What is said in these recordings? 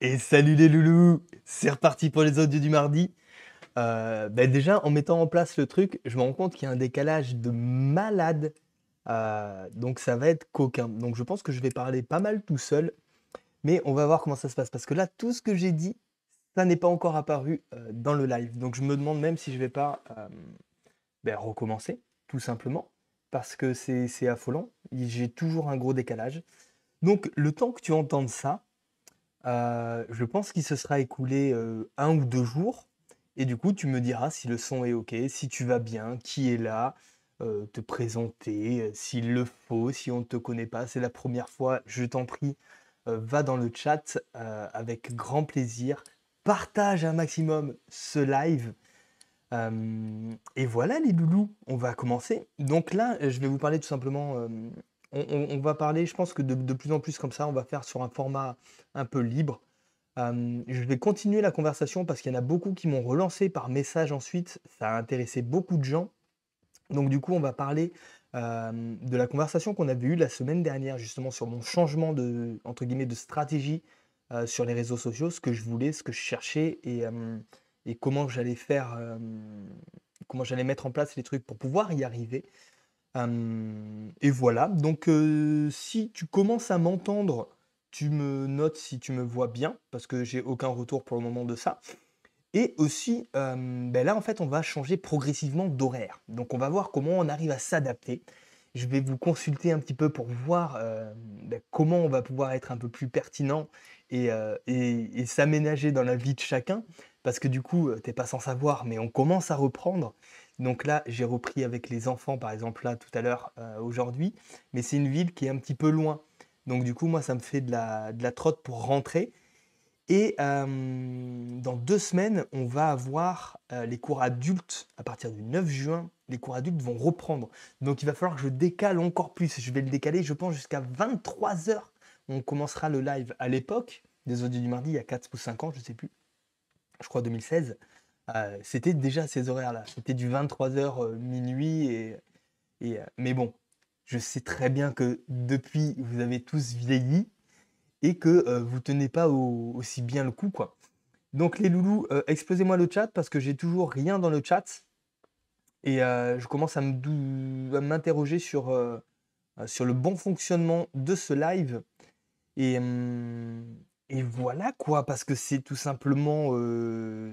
Et salut les loulous C'est reparti pour les audios du mardi. Euh, ben déjà, en mettant en place le truc, je me rends compte qu'il y a un décalage de malade. Euh, donc ça va être coquin. Donc je pense que je vais parler pas mal tout seul. Mais on va voir comment ça se passe. Parce que là, tout ce que j'ai dit, ça n'est pas encore apparu euh, dans le live. Donc je me demande même si je vais pas ben recommencer, tout simplement. Parce que c'est affolant. J'ai toujours un gros décalage. Donc le temps que tu entends ça, euh, je pense qu'il se sera écoulé un ou deux jours. Et du coup, tu me diras si le son est OK, si tu vas bien, qui est là, te présenter, s'il le faut, si on ne te connaît pas. C'est la première fois, je t'en prie, va dans le chat avec grand plaisir. Partage un maximum ce live. et voilà les loulous, on va commencer. Donc là, je vais vous parler tout simplement on, va parler, je pense que de, plus en plus comme ça, on va faire sur un format un peu libre. Euh, je vais continuer la conversation parce qu'il y en a beaucoup qui m'ont relancé par message ensuite. Ça a intéressé beaucoup de gens. Donc du coup, on va parler euh, de la conversation qu'on avait eue la semaine dernière justement sur mon changement de, entre guillemets, de stratégie euh, sur les réseaux sociaux, ce que je voulais, ce que je cherchais et, comment j'allais comment j'allais mettre en place les trucs pour pouvoir y arriver. Euh, et voilà, donc euh, si tu commences à m'entendre, tu me notes si tu me vois bien, parce que j'ai aucun retour pour le moment de ça. Et aussi, euh, ben là en fait, on va changer progressivement d'horaire. Donc on va voir comment on arrive à s'adapter. Je vais vous consulter un petit peu pour voir ben, comment on va pouvoir être un peu plus pertinent et, et s'aménager dans la vie de chacun. Parce que du coup, t'es pas sans savoir, mais on commence à reprendre. Donc là, j'ai repris avec les enfants, par exemple, là, tout à l'heure, euh, aujourd'hui. Mais c'est une ville qui est un petit peu loin. Donc du coup, moi, ça me fait de la, trotte pour rentrer. Et euh, dans deux semaines, on va avoir euh, les cours adultes. À partir du 9 juin, les cours adultes vont reprendre. Donc il va falloir que je décale encore plus. Je vais le décaler, je pense, jusqu'à 23h. On commencera le live à l'époque des audios du mardi, il y a 4 ou 5 ans, je ne sais plus. Je crois 2016. Ah, c'était déjà ces horaires-là. C'était du 23h euh, minuit. Et, euh, mais bon, je sais très bien que depuis, vous avez tous vieilli et que euh, vous tenez pas aussi bien le coup. quoi. Donc les loulous, explosez-moi le chat parce que j'ai toujours rien dans le chat. Et je commence à m'interroger sur, sur le bon fonctionnement de ce live. Et, hum, et voilà quoi, parce que c'est tout simplement...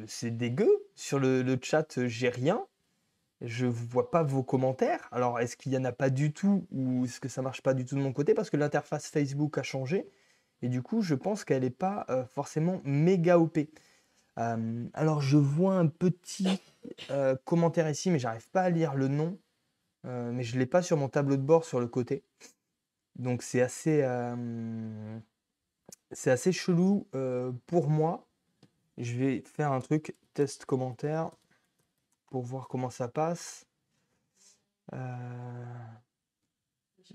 c'est dégueu sur le, chat, euh, j'ai rien. Je ne vois pas vos commentaires. Alors, est-ce qu'il n'y en a pas du tout ou est-ce que ça marche pas du tout de mon côté Parce que l'interface Facebook a changé. Et du coup, je pense qu'elle n'est pas euh, forcément méga OP. Euh, alors, je vois un petit commentaire ici, mais j'arrive pas à lire le nom. mais je ne l'ai pas sur mon tableau de bord sur le côté. Donc, c'est assez, assez chelou pour moi. Je vais faire un truc test commentaire pour voir comment ça passe. Euh,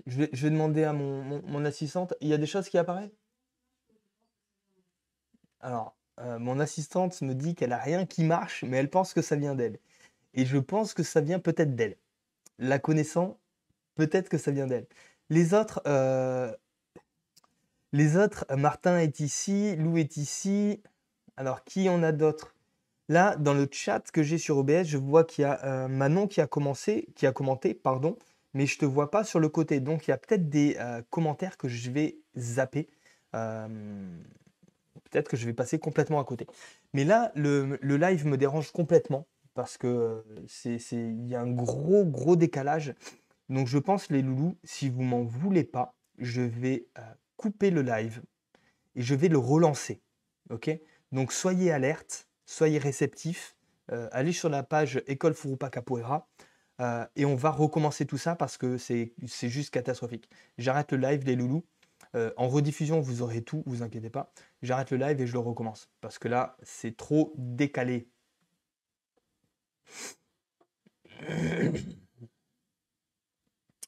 je, vais, demander à mon, assistante. Il y a des choses qui apparaissent Alors, euh, mon assistante me dit qu'elle a rien qui marche, mais elle pense que ça vient d'elle. Et je pense que ça vient peut-être d'elle. La connaissant, peut-être que ça vient d'elle. Les autres, euh, les autres, Martin est ici, Lou est ici. Alors, qui en a d'autres Là, dans le chat que j'ai sur OBS, je vois qu'il y a euh, Manon qui a, commencé, qui a commenté, pardon, mais je ne te vois pas sur le côté. Donc, il y a peut-être des euh, commentaires que je vais zapper. Euh, peut-être que je vais passer complètement à côté. Mais là, le, live me dérange complètement parce que c'est il y a un gros gros décalage. Donc je pense les loulous, si vous m'en voulez pas, je vais couper le live et je vais le relancer. OK donc soyez alerte, soyez réceptifs, euh, allez sur la page École Furupa Capoeira euh, et on va recommencer tout ça parce que c'est juste catastrophique. J'arrête le live, les loulous. Euh, en rediffusion, vous aurez tout, vous inquiétez pas. J'arrête le live et je le recommence parce que là, c'est trop décalé.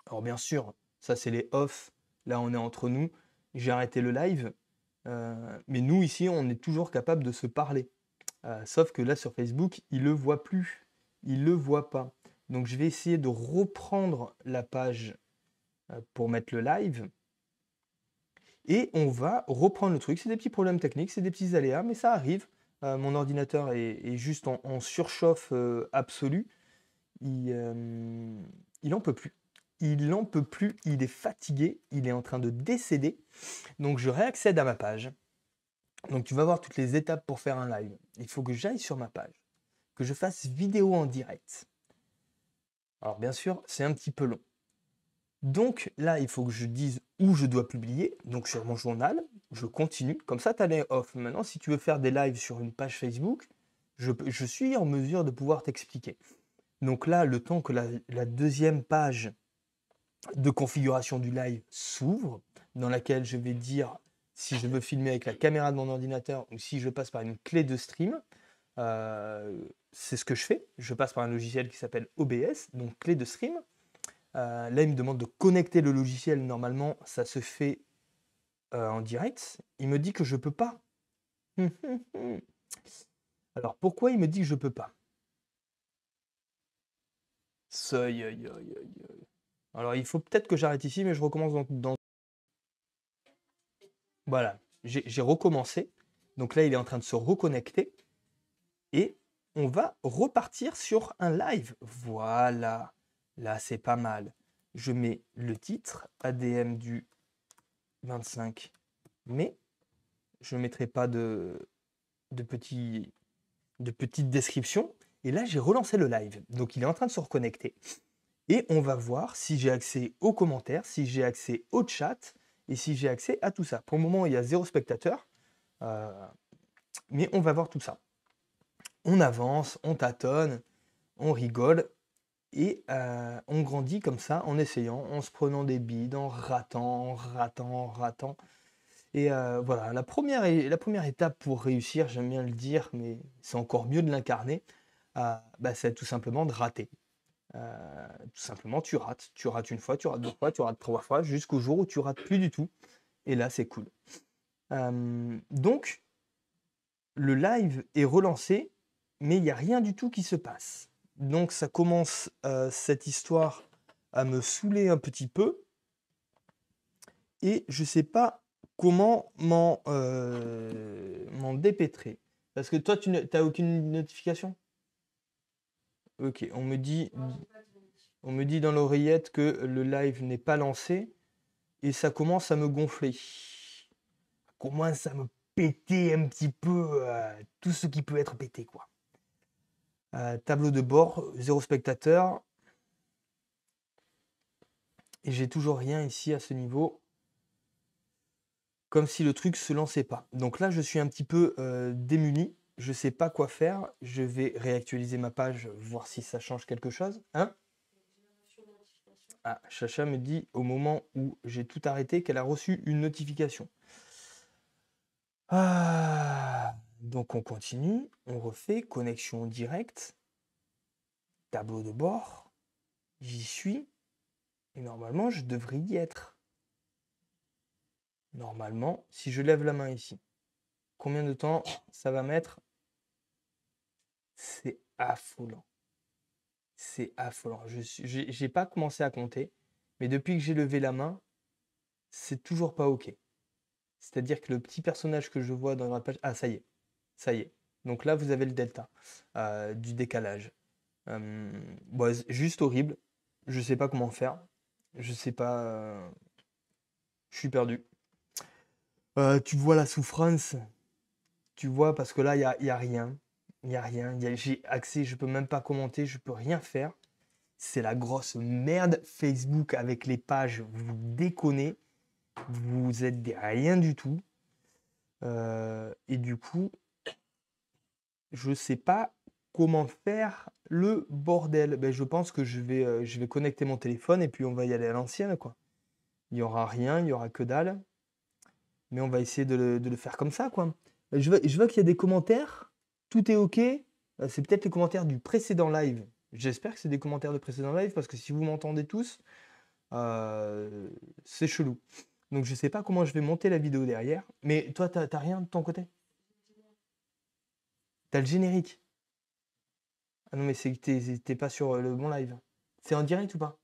Alors bien sûr, ça c'est les off. Là, on est entre nous. J'ai arrêté le live euh, mais nous, ici, on est toujours capable de se parler. Euh, sauf que là, sur Facebook, il ne le voit plus. Il ne le voit pas. Donc, je vais essayer de reprendre la page euh, pour mettre le live. Et on va reprendre le truc. C'est des petits problèmes techniques, c'est des petits aléas, mais ça arrive. mon ordinateur est, juste en, surchauffe absolue. Il n'en peut plus il n'en peut plus, il est fatigué, il est en train de décéder. Donc je réaccède à ma page. Donc tu vas voir toutes les étapes pour faire un live. Il faut que j'aille sur ma page, que je fasse vidéo en direct. Alors bien sûr, c'est un petit peu long. Donc là, il faut que je dise où je dois publier. Donc sur mon journal, je continue. Comme ça, tu as les off. Maintenant, si tu veux faire des lives sur une page Facebook, je, suis en mesure de pouvoir t'expliquer. Donc là, le temps que la deuxième page de configuration du live s'ouvre, dans laquelle je vais dire si je veux filmer avec la caméra de mon ordinateur ou si je passe par une clé de stream. Euh, c'est ce que je fais. Je passe par un logiciel qui s'appelle OBS, donc clé de stream. Euh, là, il me demande de connecter le logiciel. Normalement, ça se fait euh, en direct. Il me dit que je ne peux pas. Alors, pourquoi il me dit que je ne peux pas alors il faut peut-être que j'arrête ici, mais je recommence dans... Voilà, j'ai recommencé. Donc là, il est en train de se reconnecter. Et on va repartir sur un live. Voilà, là c'est pas mal. Je mets le titre ADM du 25 mai. Je ne mettrai pas de, de, petit, de petite description. Et là, j'ai relancé le live. Donc il est en train de se reconnecter. Et on va voir si j'ai accès aux commentaires, si j'ai accès au chat et si j'ai accès à tout ça. Pour le moment, il y a zéro spectateur, euh, mais on va voir tout ça. On avance, on tâtonne, on rigole et euh, on grandit comme ça en essayant, en se prenant des bides, en ratant, en ratant, ratant. Et euh, voilà, la première, la première étape pour réussir, j'aime bien le dire, mais c'est encore mieux de l'incarner, bah, c'est tout simplement de rater. Euh, tout simplement, tu rates. Tu rates une fois, tu rates deux fois, tu rates trois fois, jusqu'au jour où tu rates plus du tout. Et là, c'est cool. Euh, donc, le live est relancé, mais il n'y a rien du tout qui se passe. Donc, ça commence euh, cette histoire à me saouler un petit peu. Et je ne sais pas comment m'en dépêtrer. Parce que toi, tu n'as aucune notification Ok, on me dit, on me dit dans l'oreillette que le live n'est pas lancé et ça commence à me gonfler. Ça commence à me péter un petit peu euh, tout ce qui peut être pété, quoi. Euh, tableau de bord, zéro spectateur. Et j'ai toujours rien ici à ce niveau. Comme si le truc se lançait pas. Donc là, je suis un petit peu euh, démuni je sais pas quoi faire, je vais réactualiser ma page, voir si ça change quelque chose. Hein ah, Chacha me dit au moment où j'ai tout arrêté qu'elle a reçu une notification. Ah, donc on continue, on refait connexion directe, tableau de bord, j'y suis, et normalement je devrais y être. Normalement, si je lève la main ici. Combien de temps ça va mettre C'est affolant. C'est affolant. Je n'ai pas commencé à compter, mais depuis que j'ai levé la main, c'est toujours pas OK. C'est-à-dire que le petit personnage que je vois dans la page. Ah, ça y est. Ça y est. Donc là, vous avez le delta euh, du décalage. Euh, juste horrible. Je sais pas comment faire. Je sais pas. Euh, je suis perdu. tu vois la souffrance tu vois, parce que là, il n'y a, rien. Il n'y a rien. J'ai accès, je peux même pas commenter, je peux rien faire. C'est la grosse merde. Facebook avec les pages, vous déconnez. Vous êtes rien du tout. Euh, et du coup, je ne sais pas comment faire le bordel. Ben, je pense que je vais, euh, je vais connecter mon téléphone et puis on va y aller à l'ancienne. quoi. Il n'y aura rien, il n'y aura que dalle. Mais on va essayer de de le faire comme ça. quoi. Je vois, qu'il y a des commentaires. Tout est OK. Euh, c'est peut-être les commentaires du précédent live. J'espère que c'est des commentaires de précédent live parce que si vous m'entendez tous, euh, c'est chelou. Donc je sais pas comment je vais monter la vidéo derrière. Mais toi, t'as rien de ton côté as le générique Ah non, mais c'est que t'es pas sur le bon live. C'est en direct ou pas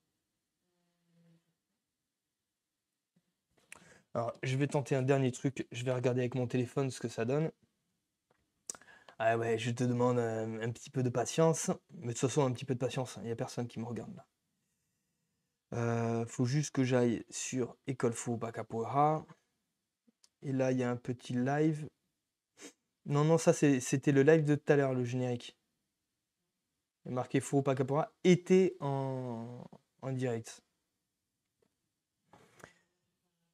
Alors, je vais tenter un dernier truc. Je vais regarder avec mon téléphone ce que ça donne. Ah ouais, je te demande euh, un, petit peu de patience. Mais de toute façon, un petit peu de patience. Il hein. n'y a personne qui me regarde là. Euh, faut juste que j'aille sur École Faux Bacapoeira. Et là, il y a un petit live. Non, non, ça, c'était le live de tout à l'heure, le générique. Il marqué Faux Bacapoeira était en, en direct.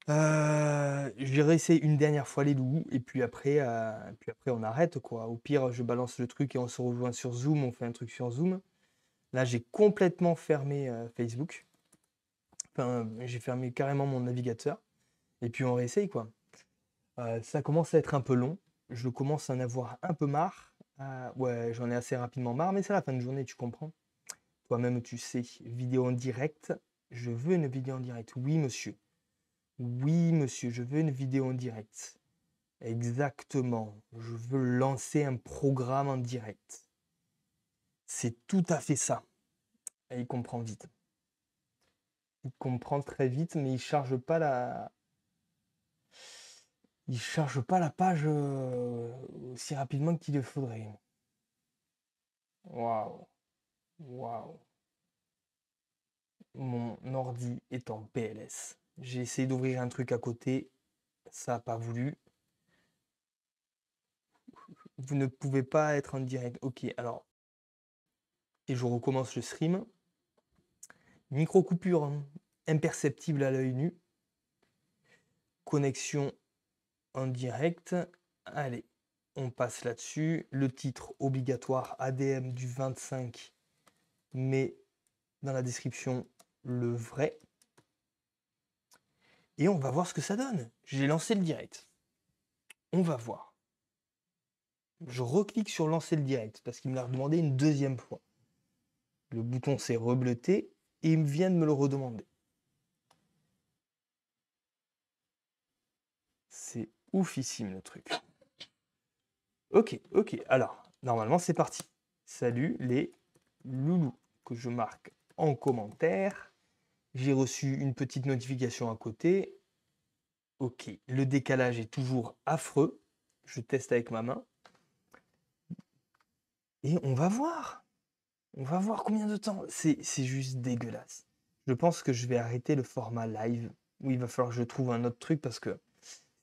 Je vais réessayer une dernière fois les loups et puis après, puis après on arrête quoi. Au pire, je balance le truc et on se rejoint sur Zoom, on fait un truc sur Zoom. Là, j'ai complètement fermé Facebook. j'ai fermé carrément mon navigateur et puis on réessaye quoi. ça commence à être un peu long. Je commence à en avoir un peu marre. ouais, j'en ai assez rapidement marre, mais c'est la fin de journée, tu comprends. Toi-même, tu sais, vidéo en direct. Je veux une vidéo en direct. Oui, monsieur. Oui, monsieur, je veux une vidéo en direct. Exactement, je veux lancer un programme en direct. C'est tout à fait ça. Et il comprend vite. Il comprend très vite, mais il charge pas la. Il charge pas la page euh, aussi rapidement qu'il le faudrait. Waouh. Waouh. Mon ordi est en PLS. J'ai essayé d'ouvrir un truc à côté, ça n'a pas voulu. Vous ne pouvez pas être en direct. Ok, alors. Et je recommence le stream. Micro coupure hein. imperceptible à l'œil nu. Connexion en direct. Allez, on passe là-dessus. Le titre obligatoire ADM du 25 Mais dans la description le vrai et on va voir ce que ça donne. J'ai lancé le direct. On va voir. Je reclique sur lancer le direct parce qu'il me l'a redemandé une deuxième fois. Le bouton s'est rebleuté et il vient de me le redemander. C'est oufissime le truc. Ok, ok, alors, normalement c'est parti. Salut les loulous que je marque en commentaire j'ai reçu une petite notification à côté. Ok, le décalage est toujours affreux. Je teste avec ma main. Et on va voir. On va voir combien de temps. C'est juste dégueulasse. Je pense que je vais arrêter le format live. Où il va falloir que je trouve un autre truc parce que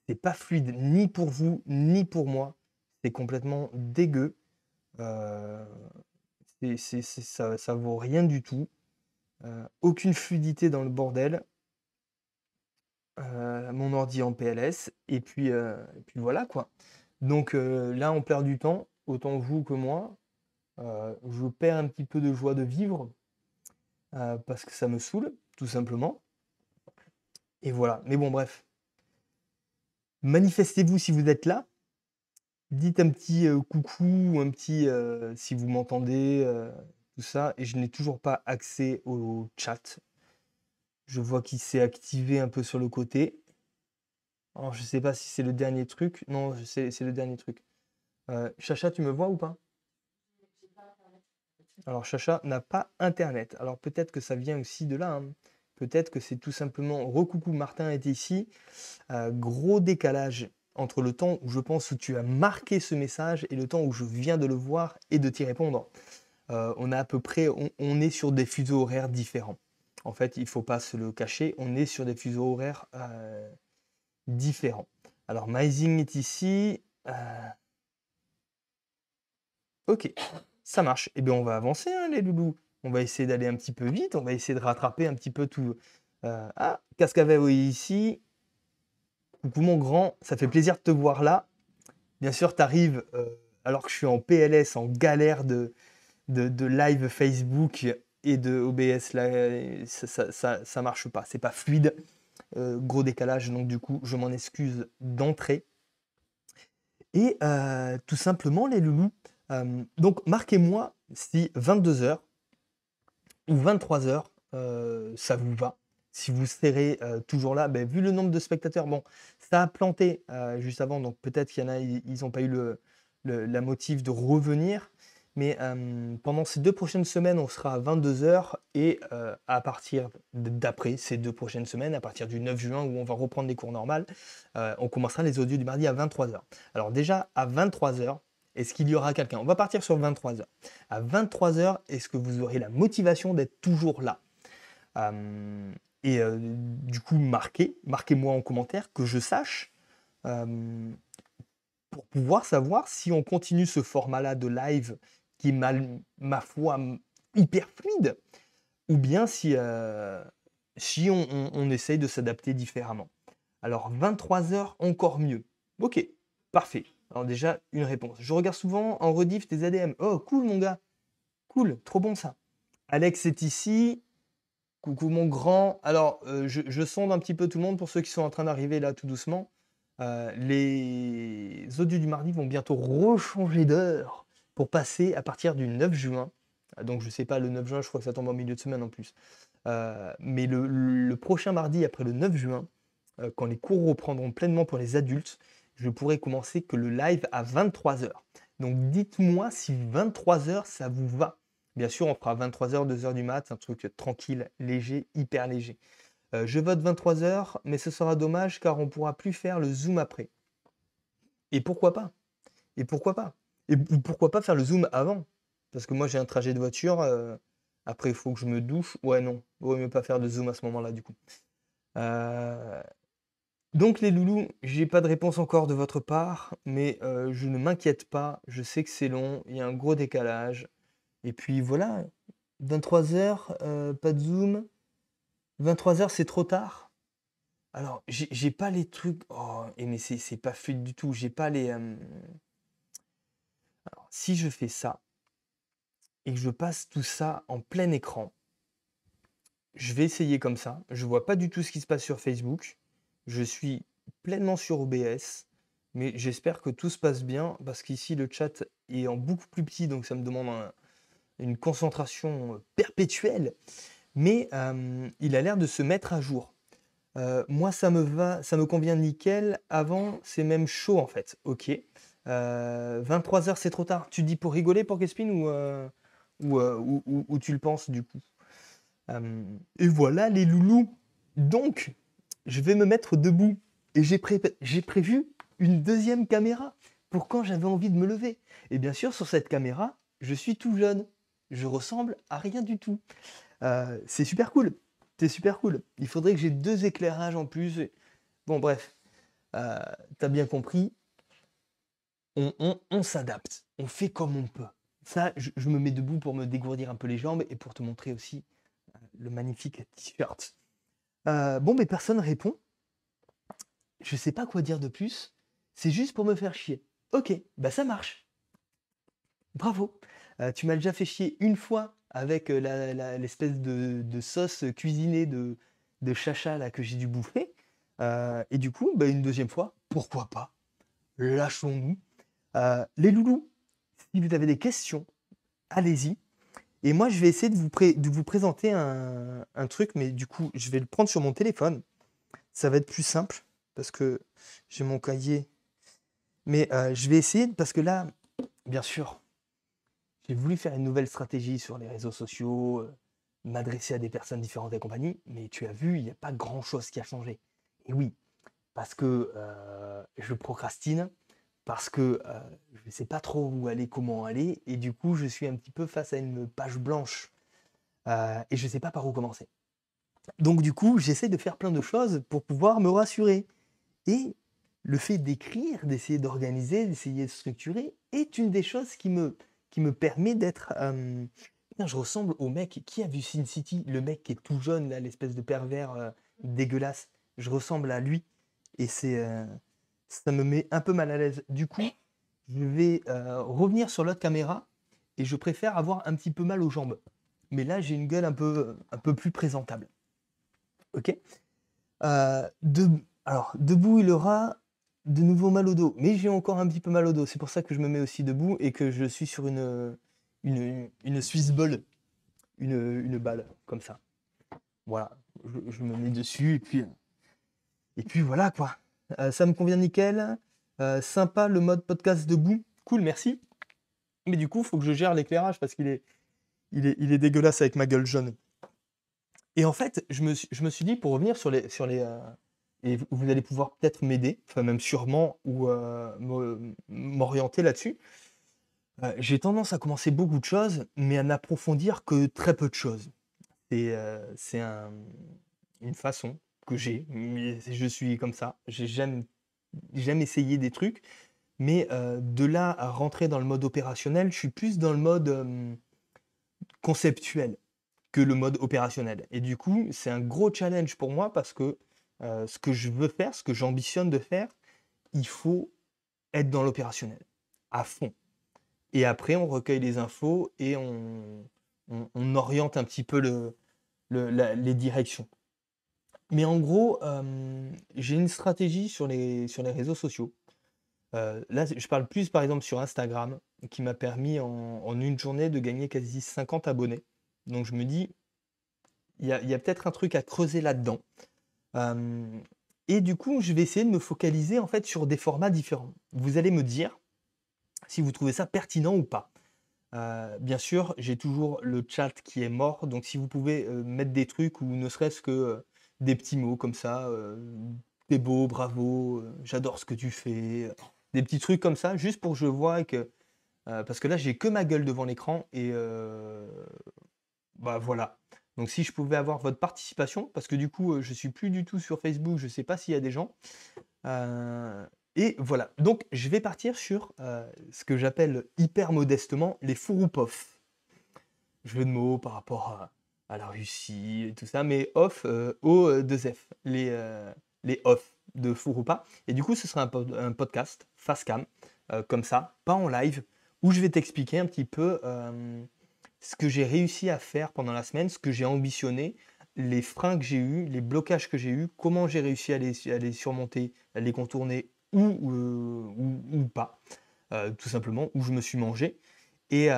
c'est pas fluide ni pour vous ni pour moi. C'est complètement dégueu. Euh, ça, ça vaut rien du tout. Euh, aucune fluidité dans le bordel. Euh, mon ordi en PLS. Et puis, euh, puis voilà quoi. Donc là, on perd du temps, autant vous que moi. je perds un petit peu de joie de vivre parce que ça me saoule, tout simplement. Et voilà. Mais bon, bref. Manifestez-vous si vous êtes là. Dites un petit coucou, un petit si vous m'entendez, ça, et je n'ai toujours pas accès au chat. Je vois qu'il s'est activé un peu sur le côté. Alors, je sais pas si c'est le dernier truc. Non, c'est le dernier truc. Euh, Chacha, tu me vois ou pas Alors, Chacha n'a pas Internet. Alors, peut-être que ça vient aussi de là. Hein. Peut-être que c'est tout simplement recoucou, Martin était ici. Euh, gros décalage entre le temps où je pense où tu as marqué ce message et le temps où je viens de le voir et de t'y répondre. Euh, on a à peu près, on, est sur des fuseaux horaires différents. En fait, il ne faut pas se le cacher, on est sur des fuseaux horaires euh, différents. Alors, Myzing est ici. Euh, ok, ça marche. Eh bien, on va avancer, hein, les loulous. On va essayer d'aller un petit peu vite, on va essayer de rattraper un petit peu tout. ah, Cascavel est ici. Coucou mon grand, ça fait plaisir de te voir là. Bien sûr, tu arrives alors que je suis en PLS, en galère de, de, live Facebook et de OBS, ça, ça, marche pas. C'est pas fluide. Euh, gros décalage, donc du coup, je m'en excuse d'entrer. Et euh, tout simplement, les loulous. Euh, donc, marquez-moi si 22h ou 23h, ça vous va. Si vous serez toujours là, ben, vu le nombre de spectateurs, bon, ça a planté juste avant, donc peut-être qu'il y en a, ils n'ont pas eu le, le, la motive de revenir. Mais euh, pendant ces deux prochaines semaines, on sera à 22h et euh, à partir d'après ces deux prochaines semaines, à partir du 9 juin où on va reprendre les cours normales, euh, on commencera les audios du mardi à 23h. Alors déjà à 23h, est-ce qu'il y aura quelqu'un On va partir sur 23h. À 23h, est-ce que vous aurez la motivation d'être toujours là Et du coup, marquez, marquez-moi en commentaire que je sache pour pouvoir savoir si on continue ce format-là de live qui est mal, ma foi hyper fluide, ou bien si, euh, si on, on, essaye de s'adapter différemment. Alors 23 heures, encore mieux. Ok, parfait. Alors déjà, une réponse. Je regarde souvent en rediff tes ADM. Oh, cool mon gars. Cool, trop bon ça. Alex est ici. Coucou mon grand. Alors, euh, je, sonde un petit peu tout le monde pour ceux qui sont en train d'arriver là tout doucement. Euh, les audios du mardi vont bientôt rechanger d'heure pour passer à partir du 9 juin. Ah, donc je sais pas, le 9 juin, je crois que ça tombe en milieu de semaine en plus. Euh, mais le, prochain mardi, après le 9 juin, euh, quand les cours reprendront pleinement pour les adultes, je pourrai commencer que le live à 23h. Donc dites-moi si 23h, ça vous va. Bien sûr, on fera 23h, 2h du mat, un truc tranquille, léger, hyper léger. Euh, je vote 23h, mais ce sera dommage car on pourra plus faire le zoom après. Et pourquoi pas Et pourquoi pas et pourquoi pas faire le zoom avant Parce que moi, j'ai un trajet de voiture. Euh, après, il faut que je me douche. Ouais, non. vaut mieux pas faire de zoom à ce moment-là, du coup. Euh, donc, les loulous, j'ai pas de réponse encore de votre part, mais euh, je ne m'inquiète pas. Je sais que c'est long. Il y a un gros décalage. Et puis voilà. 23h, pas de zoom. 23h, c'est trop tard. Alors, j'ai pas les trucs. Oh, mais c'est pas fait du tout. J'ai pas les si je fais ça et que je passe tout ça en plein écran, je vais essayer comme ça. Je vois pas du tout ce qui se passe sur Facebook. Je suis pleinement sur OBS, mais j'espère que tout se passe bien parce qu'ici le chat est en beaucoup plus petit, donc ça me demande une concentration euh, perpétuelle. Mais euh, il a l'air de se mettre à jour. Euh, moi, ça me va, ça me convient nickel. Avant, c'est même chaud en fait. Ok. 23h, euh, c'est trop tard. Tu dis pour rigoler pour Gaspin euh, euh, ou, ou, ou, tu le penses du coup Et voilà les loulous. Donc, je vais me mettre debout et j'ai prévu une deuxième caméra pour quand j'avais envie de me lever. Et bien sûr, sur cette caméra, je suis tout jeune. Je ressemble à rien du tout. c'est super cool. C'est super cool. Il faudrait que j'ai deux éclairages en plus. Bon, bref. Euh, T'as bien compris on, s'adapte, on fait comme on peut. Ça, je, me mets debout pour me dégourdir un peu les jambes et pour te montrer aussi euh, le magnifique t-shirt. Euh, bon, mais personne répond. Je sais pas quoi dire de plus. C'est juste pour me faire chier. Ok, bah ça marche. Bravo. Euh, tu m'as déjà fait chier une fois avec l'espèce de, sauce cuisinée de, de chacha là, que j'ai dû bouffer. et du coup, bah, une deuxième fois, pourquoi pas Lâchons-nous. Euh, les loulous, si vous avez des questions, allez-y. Et moi, je vais essayer de vous, présenter un, truc, mais du coup, je vais le prendre sur mon téléphone. Ça va être plus simple parce que j'ai mon cahier. Mais euh, je vais essayer parce que là, bien sûr, j'ai voulu faire une nouvelle stratégie sur les réseaux sociaux, euh, m'adresser à des personnes différentes des compagnies. Mais tu as vu, il n'y a pas grand-chose qui a changé. Et oui, parce que je procrastine, parce que euh, je ne sais pas trop où aller, comment aller, et du coup je suis un petit peu face à une page blanche euh, et je ne sais pas par où commencer. Donc du coup j'essaie de faire plein de choses pour pouvoir me rassurer. Et le fait d'écrire, d'essayer d'organiser, d'essayer de structurer est une des choses qui me, qui me permet d'être... Euh, je ressemble au mec qui a vu Sin City, le mec qui est tout jeune, l'espèce de pervers dégueulasse. Je ressemble à lui. Et c'est ça me met un peu mal à l'aise. Du coup, je vais euh, revenir sur l'autre caméra et je préfère avoir un petit peu mal aux jambes. Mais là, j'ai une gueule un peu, un peu plus présentable. Ok euh, de, Alors, debout, il aura de nouveau mal au dos. Mais j'ai encore un petit peu mal au dos. C'est pour ça que je me mets aussi debout et que je suis sur une, une, une Swiss ball, une, balle, comme ça. Voilà, je, je, me mets dessus et puis, et puis voilà quoi. Euh, ça me convient nickel. Euh, sympa le mode podcast debout. Cool, merci. Mais du coup, il faut que je gère l'éclairage parce qu'il est, il est, il dégueulasse avec ma gueule jaune. Et en fait, je me, suis dit, pour revenir sur les. Sur les euh, et vous, allez pouvoir peut-être m'aider, enfin même sûrement, ou m'orienter là-dessus. j'ai tendance à commencer beaucoup de choses, mais à n'approfondir que très peu de choses. Et c'est une façon que j'ai. Je suis comme ça. J'ai jamais, essayé des trucs. Mais euh, de là à rentrer dans le mode opérationnel, je suis plus dans le mode euh, conceptuel que le mode opérationnel. Et du coup, c'est un gros challenge pour moi parce que euh, ce que je veux faire, ce que j'ambitionne de faire, il faut être dans l'opérationnel, à fond. Et après, on recueille les infos et on, oriente un petit peu le, les directions. Mais en gros, euh, j'ai une stratégie sur les, sur les réseaux sociaux. Euh, là, je parle plus par exemple sur Instagram, qui m'a permis en, en, une journée de gagner quasi 50 abonnés. Donc je me dis, il y a, a peut-être un truc à creuser là-dedans. Euh, et du coup, je vais essayer de me focaliser en fait sur des formats différents. Vous allez me dire si vous trouvez ça pertinent ou pas. bien sûr, j'ai toujours le chat qui est mort, donc si vous pouvez mettre des trucs ou ne serait-ce que des petits mots comme ça, t'es euh, beau, bravo, euh, j'adore ce que tu fais, des petits trucs comme ça, juste pour que je vois que. Euh, parce que là, j'ai que ma gueule devant l'écran et. bah voilà. Donc si je pouvais avoir votre participation, parce que du coup, je suis plus du tout sur Facebook, je ne sais pas s'il y a des gens. et voilà. Donc je vais partir sur ce que j'appelle hyper modestement les je Jeu de mots par rapport à à la Russie et tout ça, mais off euh, au aux euh, F, les, euh, les off de pas. Et du coup, ce sera un, podcast face cam, comme ça, pas en live, où je vais t'expliquer un petit peu ce que j'ai réussi à faire pendant la semaine, ce que j'ai ambitionné, les freins que j'ai eus, les blocages que j'ai eus, comment j'ai réussi à les, à surmonter, à les contourner ou, ou, pas, tout simplement, où je me suis mangé. Et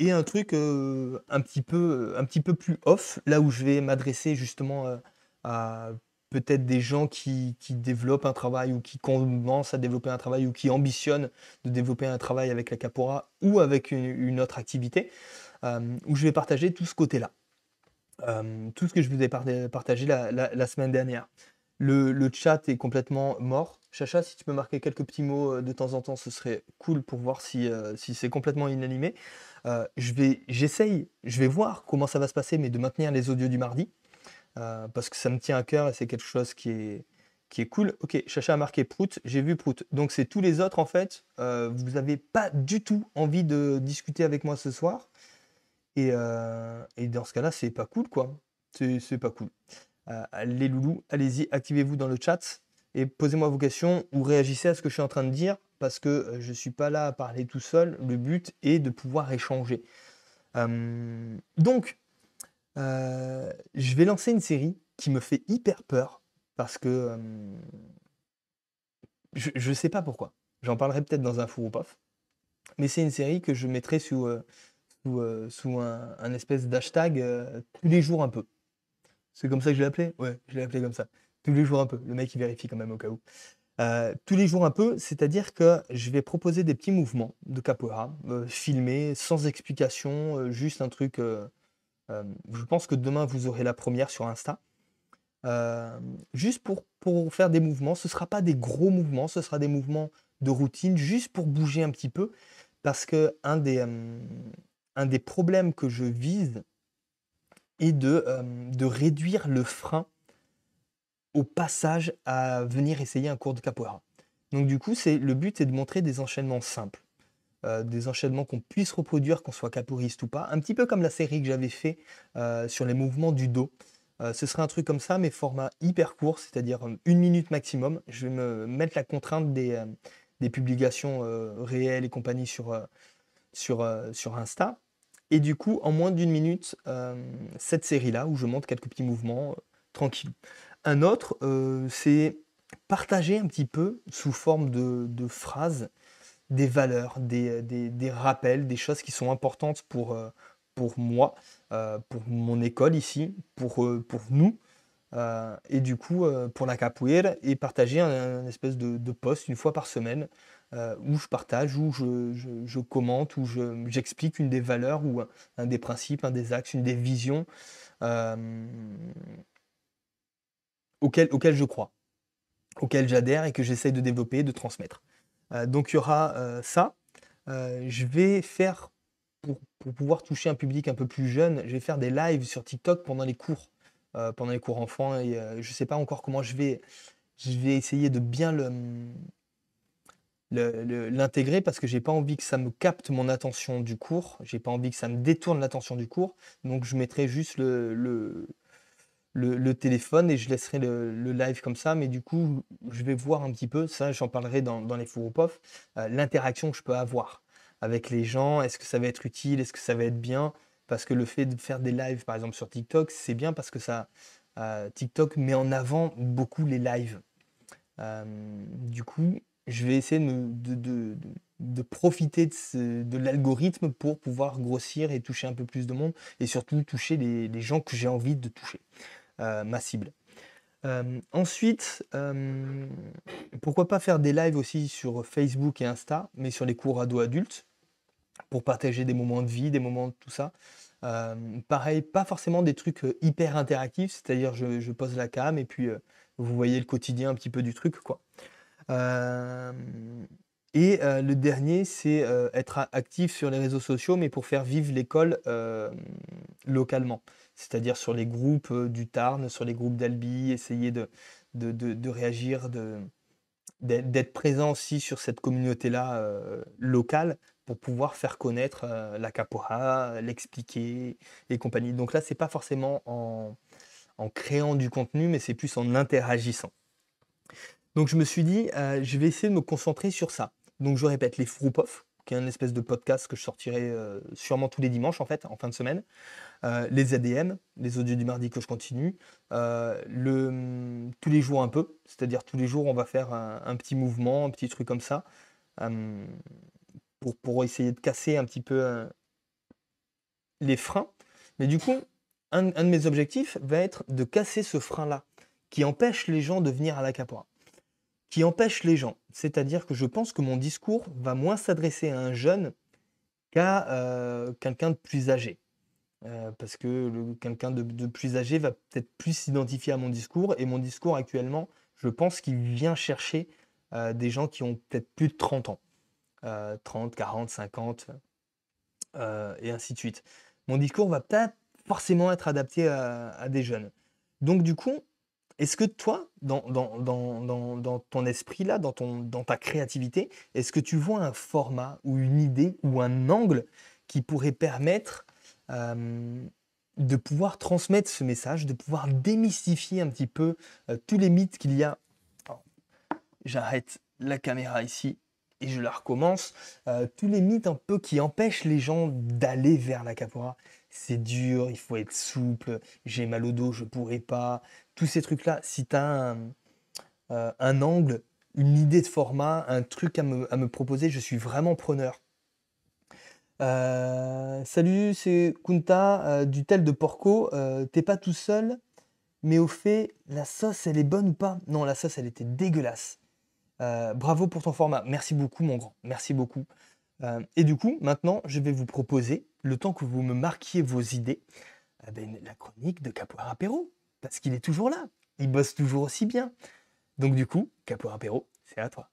et un truc euh, un, petit peu, un petit peu plus off, là où je vais m'adresser justement euh, à peut-être des gens qui, qui, développent un travail ou qui commencent à développer un travail ou qui ambitionnent de développer un travail avec la capora ou avec une, autre activité, euh, où je vais partager tout ce côté-là. tout ce que je vous ai partagé la, la, semaine dernière. Le, chat est complètement mort. Chacha, si tu peux marquer quelques petits mots de temps en temps, ce serait cool pour voir si, si c'est complètement inanimé. Euh, je vais, j'essaye, je vais voir comment ça va se passer, mais de maintenir les audios du mardi euh, parce que ça me tient à cœur et c'est quelque chose qui est qui est cool. Ok, Chacha à marquer Prout, j'ai vu Prout. Donc c'est tous les autres en fait. Euh, vous n'avez pas du tout envie de discuter avec moi ce soir. Et, dans ce cas-là, c'est pas cool quoi. C'est pas cool. les loulous, allez-y, activez-vous dans le chat et posez-moi vos questions ou réagissez à ce que je suis en train de dire parce que je ne suis pas là à parler tout seul. Le but est de pouvoir échanger. donc, je vais lancer une série qui me fait hyper peur parce que je ne sais pas pourquoi. J'en parlerai peut-être dans un four ou pof. Mais c'est une série que je mettrai sous, sous, un, espèce d'hashtag tous les jours un peu. C'est comme ça que je l'ai appelé Ouais, je l'ai appelé comme ça. Tous les jours un peu. Le mec, il vérifie quand même au cas où. Euh, tous les jours un peu, c'est-à-dire que je vais proposer des petits mouvements de capoeira, euh, filmés, sans explication, euh, juste un truc. je pense que demain vous aurez la première sur Insta. juste pour, pour faire des mouvements, ce ne sera pas des gros mouvements, ce sera des mouvements de routine, juste pour bouger un petit peu. Parce que un des, un des problèmes que je vise est de, de réduire le frein au passage à venir essayer un cours de capoeira. Donc du coup, c'est le but, est de montrer des enchaînements simples, euh, des enchaînements qu'on puisse reproduire, qu'on soit capoeiriste ou pas, un petit peu comme la série que j'avais fait euh, sur les mouvements du dos. Euh, ce serait un truc comme ça, mais format hyper court, c'est-à-dire une minute maximum. Je vais me mettre la contrainte des, publications réelles et compagnie sur, sur, sur Insta. Et du coup, en moins d'une minute, cette série-là, où je montre quelques petits mouvements tranquilles. Un autre, euh, c'est partager un petit peu sous forme de, phrases des valeurs, euh, des, rappels, des choses qui sont importantes pour, euh, pour moi, pour mon école ici, pour, pour nous, et du coup pour la capoeira, et partager un, espèce de, post une fois par semaine où je partage, où je, commente, où j'explique une des valeurs ou un, des principes, un des axes, une des visions auquel, auquel je crois, auquel j'adhère et que j'essaye de développer, de transmettre. Euh, donc il y aura euh, ça. Euh, je vais faire, pour, pour, pouvoir toucher un public un peu plus jeune, je vais faire des lives sur TikTok pendant les cours, pendant les cours enfants. Et, je ne sais pas encore comment je vais, je vais essayer de bien le l'intégrer parce que j'ai pas envie que ça me capte mon attention du cours, j'ai pas envie que ça me détourne l'attention du cours, donc je mettrai juste le, le, le, téléphone et je laisserai le, live comme ça. Mais du coup, je vais voir un petit peu, ça j'en parlerai dans, les fours pof, euh, l'interaction que je peux avoir avec les gens. Est-ce que ça va être utile Est-ce que ça va être bien Parce que le fait de faire des lives, par exemple, sur TikTok, c'est bien parce que ça, euh, TikTok met en avant beaucoup les lives. Euh, du coup, je vais essayer de, de profiter de, l'algorithme pour pouvoir grossir et toucher un peu plus de monde et surtout toucher les, gens que j'ai envie de toucher, euh, ma cible. Euh, ensuite, euh, pourquoi pas faire des lives aussi sur Facebook et Insta, mais sur les cours ado-adultes, pour partager des moments de vie, des moments de tout ça. pareil, pas forcément des trucs hyper interactifs, c'est-à-dire je, pose la cam et puis vous voyez le quotidien un petit peu du truc, quoi. Et euh, le dernier, c'est euh, être actif sur les réseaux sociaux, mais pour faire vivre l'école euh, localement, c'est-à-dire sur les groupes du Tarn, sur les groupes d'Albi, essayer de, réagir, d'être présent aussi sur cette communauté-là locale pour pouvoir faire connaître la capoha, l'expliquer et compagnie. Donc là, ce n'est pas forcément en, créant du contenu, mais c'est plus en interagissant. Donc je me suis dit, je vais essayer de me concentrer sur ça. Donc je répète, les Froupoff, qui est un espèce de podcast que je sortirai euh, sûrement tous les dimanches en fait, en fin de semaine. Euh, les ADM, les audios du mardi que je continue. Euh, le, mm, tous les jours un peu, c'est-à-dire tous les jours on va faire un, petit mouvement, un petit truc comme ça, pour, essayer de casser un petit peu les freins. Mais du coup, un, un, de mes objectifs va être de casser ce frein-là qui empêche les gens de venir à la capora qui empêche les gens. C'est-à-dire que je pense que mon discours va moins s'adresser à un jeune qu'à euh, quelqu'un de plus âgé. Euh, parce que quelqu'un de, plus âgé va peut-être plus s'identifier à mon discours. Et mon discours actuellement, je pense qu'il vient chercher euh, des gens qui ont peut-être plus de 30 ans. 30, 40, 50, et ainsi de suite. Mon discours va peut-être forcément être adapté à des jeunes. Donc du coup, est-ce que toi, dans, ton esprit là, dans, ta créativité, est-ce que tu vois un format ou une idée ou un angle qui pourrait permettre euh, de pouvoir transmettre ce message, de pouvoir démystifier un petit peu euh, tous les mythes qu'il y a J'arrête la caméra ici et je la recommence. Euh, tous les mythes un peu qui empêchent les gens d'aller vers la capora, c'est dur, il faut être souple, j'ai mal au dos, je pourrais pas. Tous ces trucs-là, si tu as euh, un, angle, une idée de format, un truc à me, proposer, je suis vraiment preneur. Euh, salut, c'est Kunta euh, du tel de Porco. T'es pas tout seul, mais au fait, la sauce, elle est bonne ou pas Non, la sauce, elle était dégueulasse. bravo pour ton format. Merci beaucoup, mon grand. Merci beaucoup. et du coup, maintenant, je vais vous proposer le temps que vous me marquiez vos idées, ah ben, la chronique de Capoeira pérou parce qu'il est toujours là, il bosse toujours aussi bien. Donc du coup, Capoeira c'est à toi.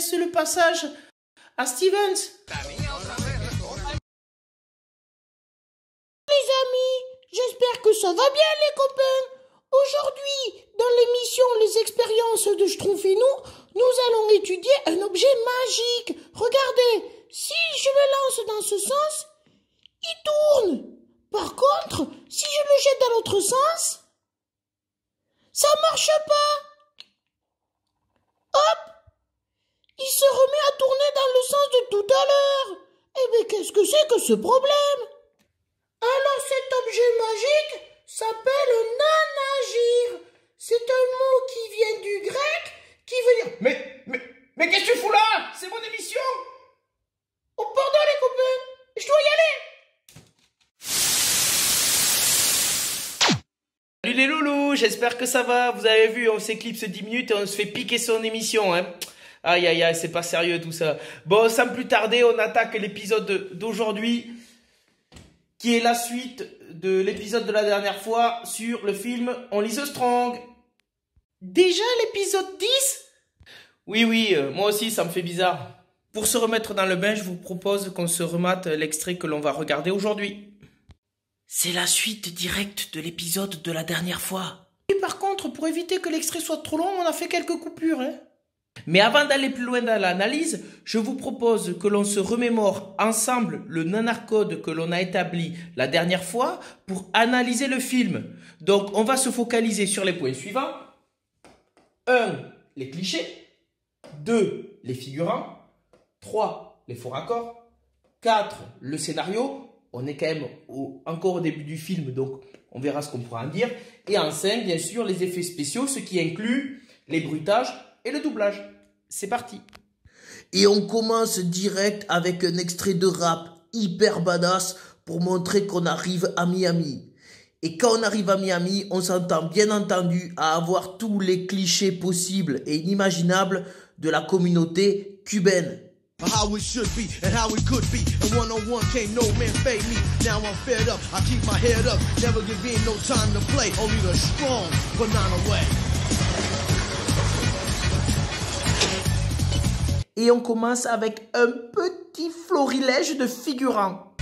C'est le passage à Stevens. j'espère que ça va bien les copains Aujourd'hui, dans l'émission Les expériences de Schtroumph et nous nous allons étudier un objet magique. Regardez, si je le lance dans ce sens, il tourne. Par contre, si je le jette dans l'autre sens, ça marche pas. Hop Il se remet à tourner dans le sens de tout à l'heure. Eh bien, qu'est-ce que c'est que ce problème magique s'appelle nanagir. C'est un mot qui vient du grec, qui veut dire... Mais, mais, mais qu'est-ce que tu fous là C'est mon émission Au oh, pardon les copains, je dois y aller Salut les loulous, j'espère que ça va. Vous avez vu, on s'éclipse 10 minutes et on se fait piquer son émission. Hein. Aïe aïe aïe, c'est pas sérieux tout ça. Bon, sans plus tarder, on attaque l'épisode d'aujourd'hui qui est la suite de l'épisode de la dernière fois sur le film On lise Strong. Déjà l'épisode 10 Oui, oui, euh, moi aussi ça me fait bizarre. Pour se remettre dans le bain, je vous propose qu'on se remate l'extrait que l'on va regarder aujourd'hui. C'est la suite directe de l'épisode de la dernière fois. Et par contre, pour éviter que l'extrait soit trop long, on a fait quelques coupures, hein. Mais avant d'aller plus loin dans l'analyse, je vous propose que l'on se remémore ensemble le nanarcode que l'on a établi la dernière fois pour analyser le film. Donc on va se focaliser sur les points suivants. 1. Les clichés. 2. Les figurants. 3. Les faux raccords. 4. Le scénario. On est quand même encore au début du film, donc on verra ce qu'on pourra en dire. Et en 5, bien sûr, les effets spéciaux, ce qui inclut les bruitages, et le doublage. C'est parti. Et on commence direct avec un extrait de rap hyper badass pour montrer qu'on arrive à Miami. Et quand on arrive à Miami, on s'entend bien entendu à avoir tous les clichés possibles et inimaginables de la communauté cubaine. Et on commence avec un petit florilège de figurants.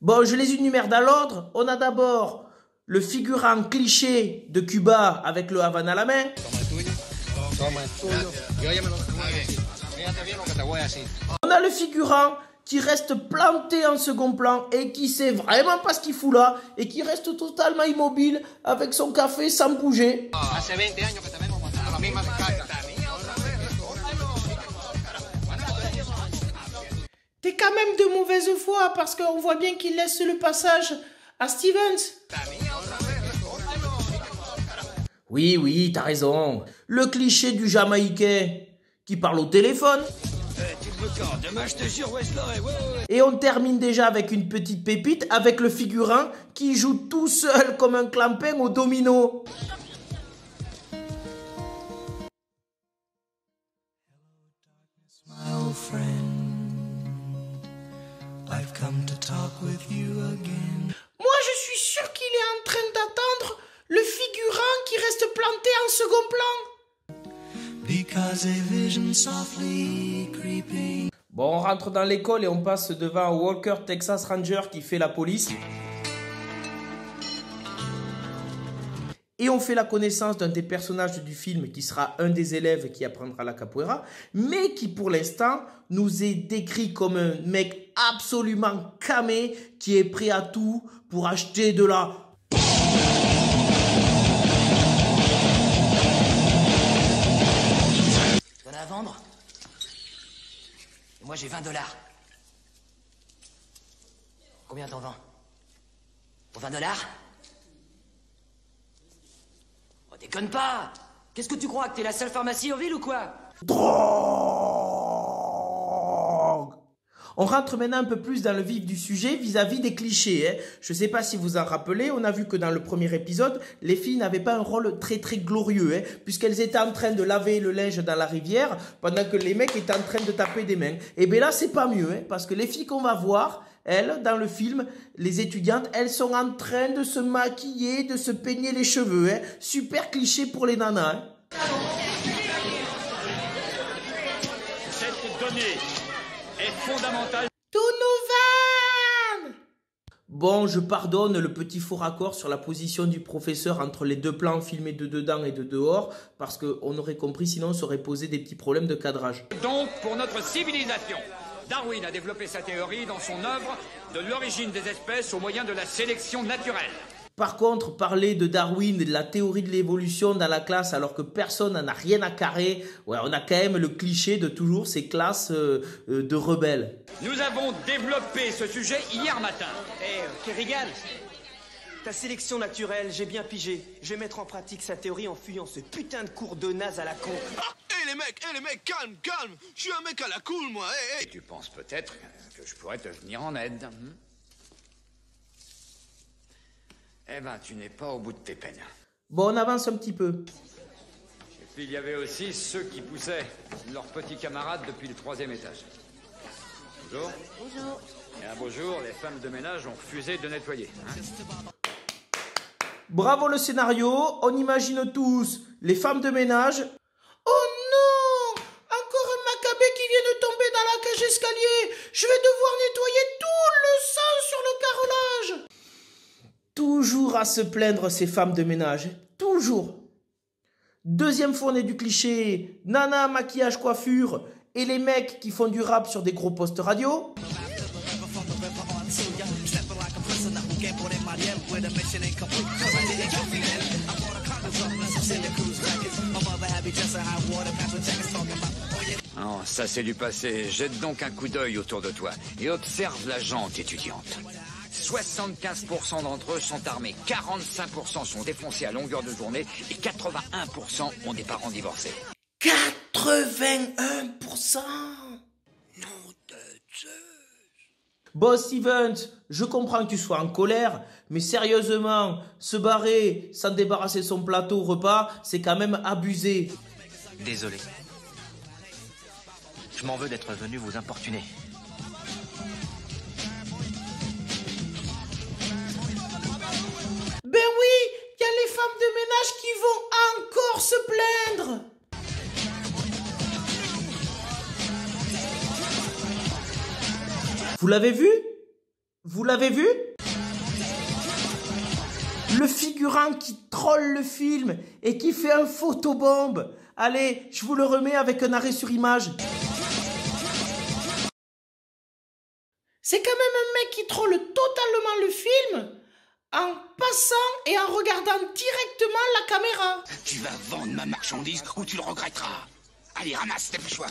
Bon, je les énumère dans l'ordre. On a d'abord le figurant cliché de Cuba avec le Havane à la main. On a le figurant qui reste planté en second plan et qui sait vraiment pas ce qu'il fout là et qui reste totalement immobile avec son café sans bouger. Ah. T'es quand même de mauvaise foi parce qu'on voit bien qu'il laisse le passage à Stevens. Oui, oui, t'as raison. Le cliché du Jamaïcain qui parle au téléphone. Et on termine déjà avec une petite pépite avec le figurin qui joue tout seul comme un clampin au domino. Bon, on rentre dans l'école et on passe devant un Walker Texas Ranger qui fait la police. Et on fait la connaissance d'un des personnages du film qui sera un des élèves qui apprendra la capoeira, mais qui pour l'instant nous est décrit comme un mec absolument camé qui est prêt à tout pour acheter de la moi, j'ai 20 dollars. Combien t'en vends Pour 20 dollars Oh, déconne pas Qu'est-ce que tu crois Que t'es la seule pharmacie en ville ou quoi on rentre maintenant un peu plus dans le vif du sujet vis-à-vis des clichés. Hein. Je ne sais pas si vous en rappelez, on a vu que dans le premier épisode, les filles n'avaient pas un rôle très très glorieux, hein, puisqu'elles étaient en train de laver le linge dans la rivière pendant que les mecs étaient en train de taper des mains. Et eh bien là, c'est pas mieux, hein, parce que les filles qu'on va voir, elles, dans le film, les étudiantes, elles sont en train de se maquiller, de se peigner les cheveux. Super cliché pour les nanas est fondamental. Tout nous Bon, je pardonne le petit faux raccord sur la position du professeur entre les deux plans filmés de dedans et de dehors, parce qu'on aurait compris, sinon on serait posé des petits problèmes de cadrage. Donc, pour notre civilisation, Darwin a développé sa théorie dans son œuvre de l'origine des espèces au moyen de la sélection naturelle. Par contre, parler de Darwin et de la théorie de l'évolution dans la classe alors que personne n'en a rien à carrer, ouais, on a quand même le cliché de toujours ces classes euh, euh, de rebelles. Nous avons développé ce sujet hier matin. Eh, euh, Kerrigan, ta sélection naturelle, j'ai bien pigé. Je vais mettre en pratique sa théorie en fuyant ce putain de cours de naze à la con. Ah, les mecs, hé les mecs, calme, calme Je suis un mec à la cool, moi, hé Tu penses peut-être que je pourrais te venir en aide. Eh ben, tu n'es pas au bout de tes peines. Bon, on avance un petit peu. Et puis il y avait aussi ceux qui poussaient leurs petits camarades depuis le troisième étage. Bonjour. Bonjour. Et un bonjour. les femmes de ménage ont refusé de nettoyer. Hein. Bravo le scénario, on imagine tous les femmes de ménage. Oh non Encore un macabé qui vient de tomber dans la cage escalier Je vais devoir nettoyer tout le Toujours à se plaindre ces femmes de ménage. Toujours. Deuxième fournée du cliché, nana, maquillage, coiffure, et les mecs qui font du rap sur des gros postes radio. Oh, ça c'est du passé. Jette donc un coup d'œil autour de toi et observe la gente étudiante. 75% d'entre eux sont armés, 45% sont défoncés à longueur de journée et 81% ont des parents divorcés. 81% Nom de Stevens, je comprends que tu sois en colère, mais sérieusement, se barrer sans débarrasser son plateau repas, c'est quand même abusé. Désolé. Je m'en veux d'être venu vous importuner. Eh oui, il y a les femmes de ménage qui vont encore se plaindre. Vous l'avez vu Vous l'avez vu Le figurant qui troll le film et qui fait un photobombe. Allez, je vous le remets avec un arrêt sur image. C'est quand même un mec qui troll totalement le film en passant et en regardant directement la caméra. Tu vas vendre ma marchandise ou tu le regretteras. Allez, ramasse, tes choix.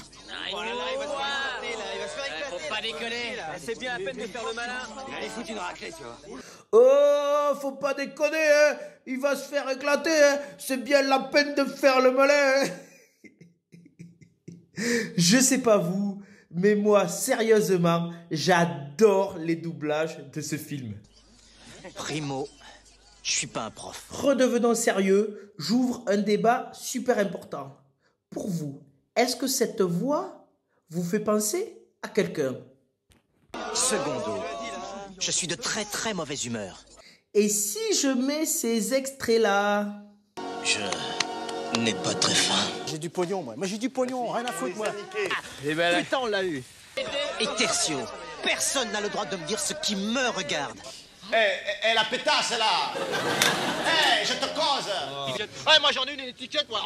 Oh là il va se faire éclater, là, il va se faire éclater. Faut pas déconner, c'est bien la peine de faire le malin. Allez, allait foutre une raclée, tu vois. Oh, faut pas déconner, hein. Il va se faire éclater, hein. C'est bien la peine de faire le malin, hein. Je sais pas vous, mais moi, sérieusement, j'adore les doublages de ce film. Primo, je suis pas un prof. Redevenons sérieux, j'ouvre un débat super important. Pour vous, est-ce que cette voix vous fait penser à quelqu'un Secondo, je suis de très très mauvaise humeur. Et si je mets ces extraits-là Je n'ai pas très faim. J'ai du pognon, moi. Moi, j'ai du pognon, rien à foutre, moi. Ah, putain, on l'a eu. Eh ben Et Tertio, personne n'a le droit de me dire ce qui me regarde. Eh, eh, eh, la pétasse là Eh, je te cause moi j'en ai une, étiquette, moi,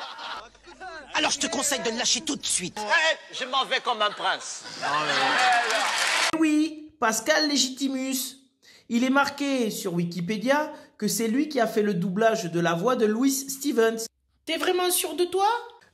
Alors je te conseille de le lâcher tout de suite. Eh, je m'en vais comme un prince. Ah, eh oui, Pascal Legitimus. Il est marqué sur Wikipédia que c'est lui qui a fait le doublage de la voix de Louis Stevens. T'es vraiment sûr de toi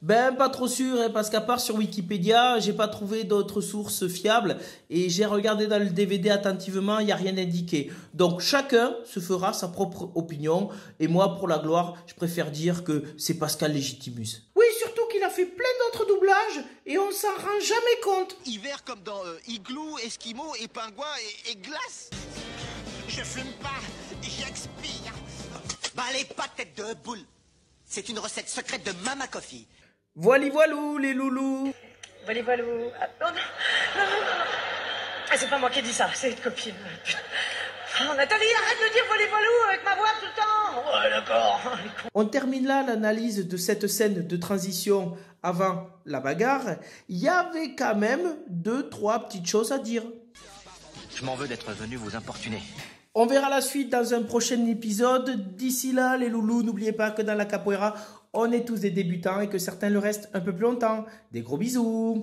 ben pas trop sûr, hein, parce qu'à part sur Wikipédia, j'ai pas trouvé d'autres sources fiables et j'ai regardé dans le DVD attentivement, il n'y a rien indiqué. Donc chacun se fera sa propre opinion et moi pour la gloire, je préfère dire que c'est Pascal Légitimus. Oui, surtout qu'il a fait plein d'autres doublages et on s'en rend jamais compte. Hiver comme dans euh, Igloo, Esquimaux et Pingouin et, Glace. Je fume pas, j'expire. Bah les patates de boule. C'est une recette secrète de Mama Coffee. Voili voilou, les loulous Voili voilou ah, Non, non, non, non, ah, C'est pas moi qui ai dit ça, c'est une copine. Ah, Nathalie, arrête de dire voili voilou avec ma voix tout le temps Ouais, oh, d'accord On termine là l'analyse de cette scène de transition avant la bagarre. Il y avait quand même deux, trois petites choses à dire. Je m'en veux d'être venu vous importuner. On verra la suite dans un prochain épisode. D'ici là, les loulous, n'oubliez pas que dans la capoeira, on est tous des débutants et que certains le restent un peu plus longtemps. Des gros bisous.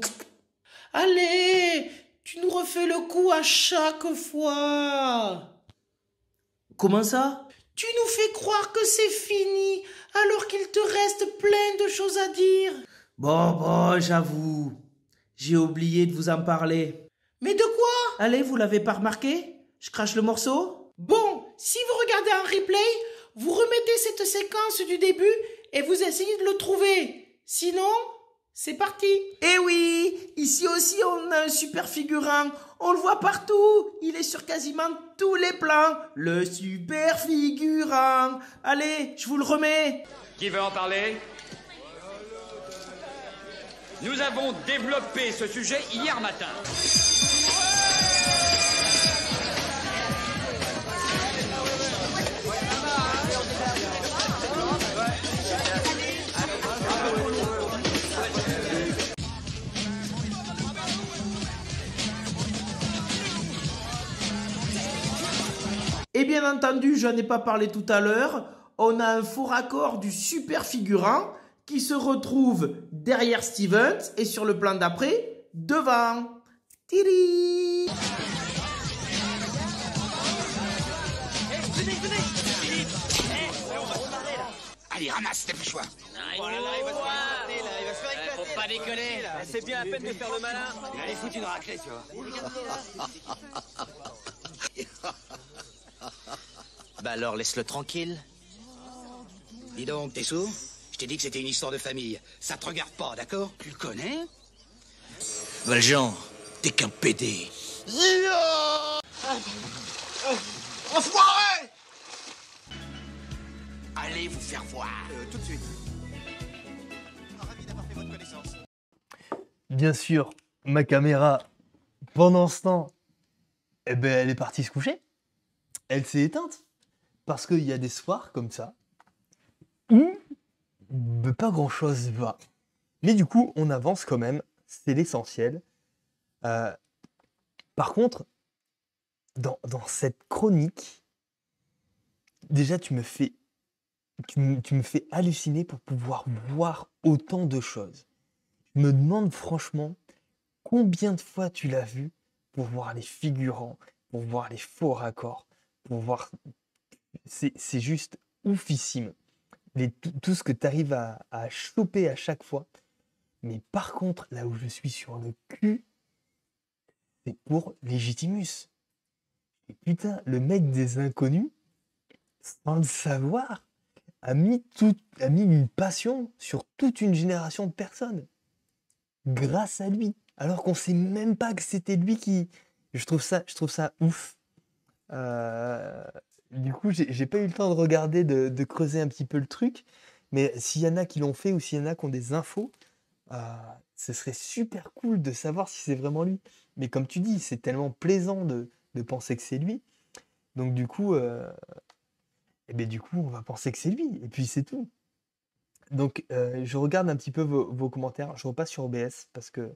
Allez, tu nous refais le coup à chaque fois. Comment ça Tu nous fais croire que c'est fini alors qu'il te reste plein de choses à dire. Bon, bon, j'avoue. J'ai oublié de vous en parler. Mais de quoi Allez, vous l'avez pas remarqué Je crache le morceau Bon, si vous regardez un replay, vous remettez cette séquence du début et vous essayez de le trouver. Sinon, c'est parti. Eh oui, ici aussi on a un super figurant. On le voit partout. Il est sur quasiment tous les plans. Le super figurant. Allez, je vous le remets. Qui veut en parler Nous avons développé ce sujet hier matin. Et bien entendu, je n'en ai pas parlé tout à l'heure, on a un faux raccord du super figurant qui se retrouve derrière Stevens et sur le plan d'après, devant. Tiri Allez, ramasse, t'as plus oh là il va se faire éclater, là, il va se faire eh, Faut pas déconner C'est bien la peine de faire le malin Il les foutre une raclée, tu vois Bah alors, laisse-le tranquille. Dis donc, t'es sourd Je t'ai dit que c'était une histoire de famille. Ça te regarde pas, d'accord Tu le connais Valjean, t'es qu'un pédé Enfoiré Allez vous faire voir. Euh, tout de suite. Ah, Bien sûr, ma caméra, pendant ce temps, eh ben, elle est partie se coucher elle s'est éteinte. Parce qu'il y a des soirs comme ça où pas grand chose va. Mais du coup, on avance quand même, c'est l'essentiel. Euh, par contre, dans, cette chronique, déjà tu me fais. Tu me, tu me fais halluciner pour pouvoir voir autant de choses. Je me demande franchement combien de fois tu l'as vu pour voir les figurants, pour voir les faux raccords, voir. C'est juste oufissime. Les, tout, ce que tu arrives à, choper à chaque fois. Mais par contre, là où je suis sur le cul, c'est pour Legitimus. Et putain, le mec des inconnus, sans le savoir, a mis, tout, a mis une passion sur toute une génération de personnes. Grâce à lui. Alors qu'on sait même pas que c'était lui qui. Je trouve ça, je trouve ça ouf. Euh, du coup, j'ai pas eu le temps de regarder, de, creuser un petit peu le truc. Mais s'il y en a qui l'ont fait ou s'il y en a qui ont des infos, euh, ce serait super cool de savoir si c'est vraiment lui. Mais comme tu dis, c'est tellement plaisant de, penser que c'est lui. Donc du coup, euh, eh ben, du coup, on va penser que c'est lui. Et puis c'est tout. Donc je regarde un petit peu vos, commentaires. Je repasse sur OBS parce que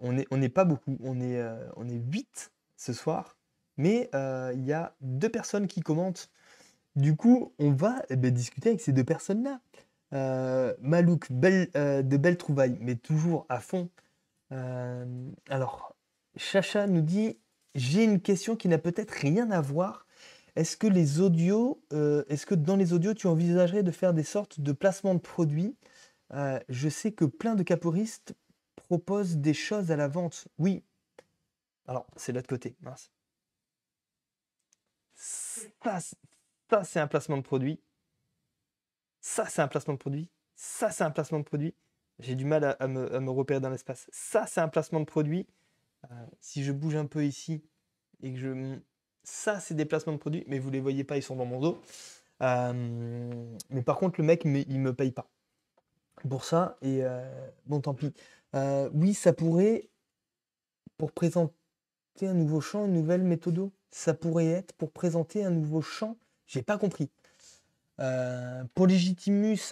on n'est est pas beaucoup. On est, on est 8 ce soir mais euh, il y a deux personnes qui commentent. Du coup, on va eh ben, discuter avec ces deux personnes-là. Euh, Malouk, belle, euh, de belles trouvailles, mais toujours à fond. alors, Chacha nous dit J'ai une question qui n'a peut-être rien à voir. Est-ce que les audios, est-ce que dans les audios, tu envisagerais de faire des sortes de placements de produits Je sais que plein de caporistes proposent des choses à la vente. Oui. Alors, c'est l'autre côté ça, ça c'est un placement de produit. Ça, c'est un placement de produit. Ça, c'est un placement de produit. J'ai du mal à, me, repérer dans l'espace. Ça, c'est un placement de produit. Euh, si je bouge un peu ici et que je. Ça, c'est des placements de produits, mais vous les voyez pas, ils sont dans mon dos. Euh, mais par contre, le mec, il me paye pas pour ça. Et euh, bon, tant pis. oui, ça pourrait, pour présenter un nouveau champ, une nouvelle méthode ça pourrait être pour présenter un nouveau chant J'ai pas compris. Euh,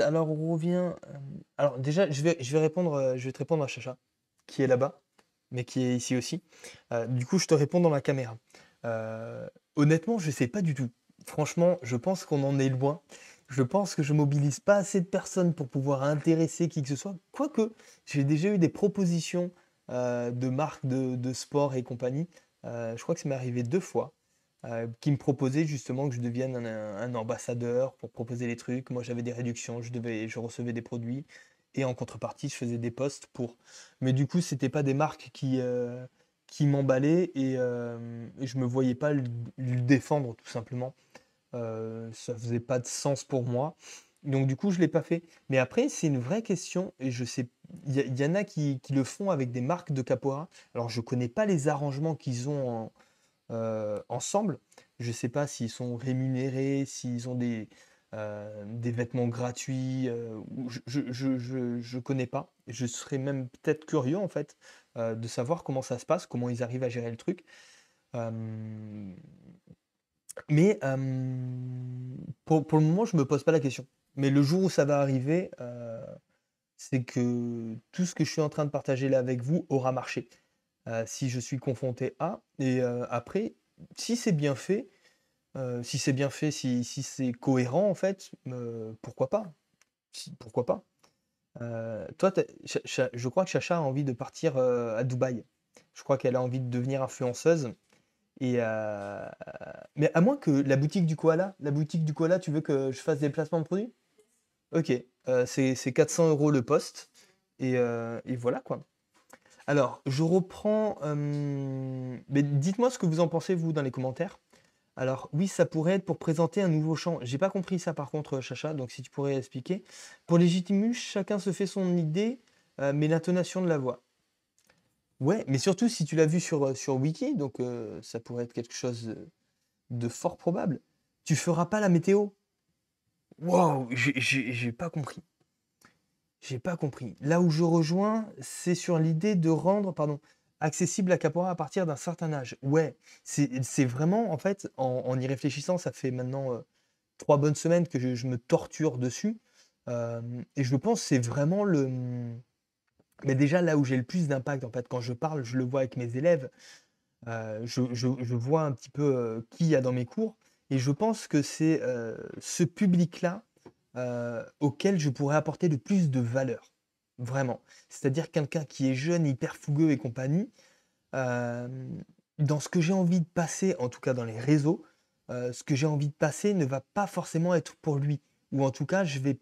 alors on revient. Euh, alors déjà, je vais, je vais répondre, euh, je vais te répondre à Chacha, qui est là-bas, mais qui est ici aussi. Euh, du coup, je te réponds dans la caméra. honnêtement, je sais pas du tout. Franchement, je pense qu'on en est loin. Je pense que je mobilise pas assez de personnes pour pouvoir intéresser qui que ce soit. Quoique, j'ai déjà eu des propositions de marques de, de sport et compagnie euh, je crois que ça m'est arrivé deux fois, euh, qui me proposait justement que je devienne un, ambassadeur pour proposer les trucs. Moi, j'avais des réductions, je, devais, je recevais des produits et en contrepartie je faisais des postes. pour mais du coup c'était pas des marques qui euh, qui m'emballaient et, euh, je me voyais pas le, défendre tout simplement euh, ça faisait pas de sens pour moi donc du coup, je ne l'ai pas fait. Mais après, c'est une vraie question. Et je sais, il y, en a qui, le font avec des marques de capoeira. Alors je ne connais pas les arrangements qu'ils ont euh, ensemble. Je ne sais pas s'ils sont rémunérés, s'ils ont des, euh, des vêtements gratuits. Euh, je ne connais pas. Je serais même peut-être curieux en fait de savoir comment ça se passe, comment ils arrivent à gérer le truc. Mais pour, pour, le moment, je ne me pose pas la question. Mais le jour où ça va arriver, euh, c'est que tout ce que je suis en train de partager là avec vous aura marché. Euh, si je suis confronté à, et euh, après, si c'est bien fait, si c'est bien fait, si, c'est cohérent en fait, pourquoi pas Pourquoi pas Toi, je crois que Chacha a envie de partir à Dubaï. Je crois qu'elle a envie de devenir influenceuse. Et Mais à moins que la boutique du koala, la boutique du koala, tu veux que je fasse des placements de produits Ok, euh, c'est 400 euros le poste. Euh, et, voilà quoi. Alors, je reprends. Euh, mais dites-moi ce que vous en pensez, vous, dans les commentaires. Alors, oui, ça pourrait être pour présenter un nouveau champ. J'ai pas compris ça par contre, Chacha, donc si tu pourrais expliquer. Pour Légitimus, chacun se fait son idée, mais l'intonation de la voix. Ouais, mais surtout si tu l'as vu sur, sur Wiki, donc ça pourrait être quelque chose de fort probable. Tu feras pas la météo, Waouh, j'ai pas compris. J'ai pas compris. Là où je rejoins, c'est sur l'idée de rendre, pardon, accessible la capora à partir d'un certain âge. Ouais, c'est vraiment, en fait, en, y réfléchissant, ça fait maintenant euh, trois bonnes semaines que je, me torture dessus. Euh, et je pense c'est vraiment le. Hmm, mais déjà, là où j'ai le plus d'impact, en fait, quand je parle, je le vois avec mes élèves. Euh, je, je, vois un petit peu qui y a dans mes cours. Et je pense que c'est euh, ce public-là euh, auquel je pourrais apporter le plus de valeur. Vraiment. C'est-à-dire quelqu'un qui est jeune, hyper fougueux et compagnie. Euh, dans ce que j'ai envie de passer, en tout cas dans les réseaux, ce que j'ai envie de passer ne va pas forcément être pour lui. Ou en tout cas, je vais,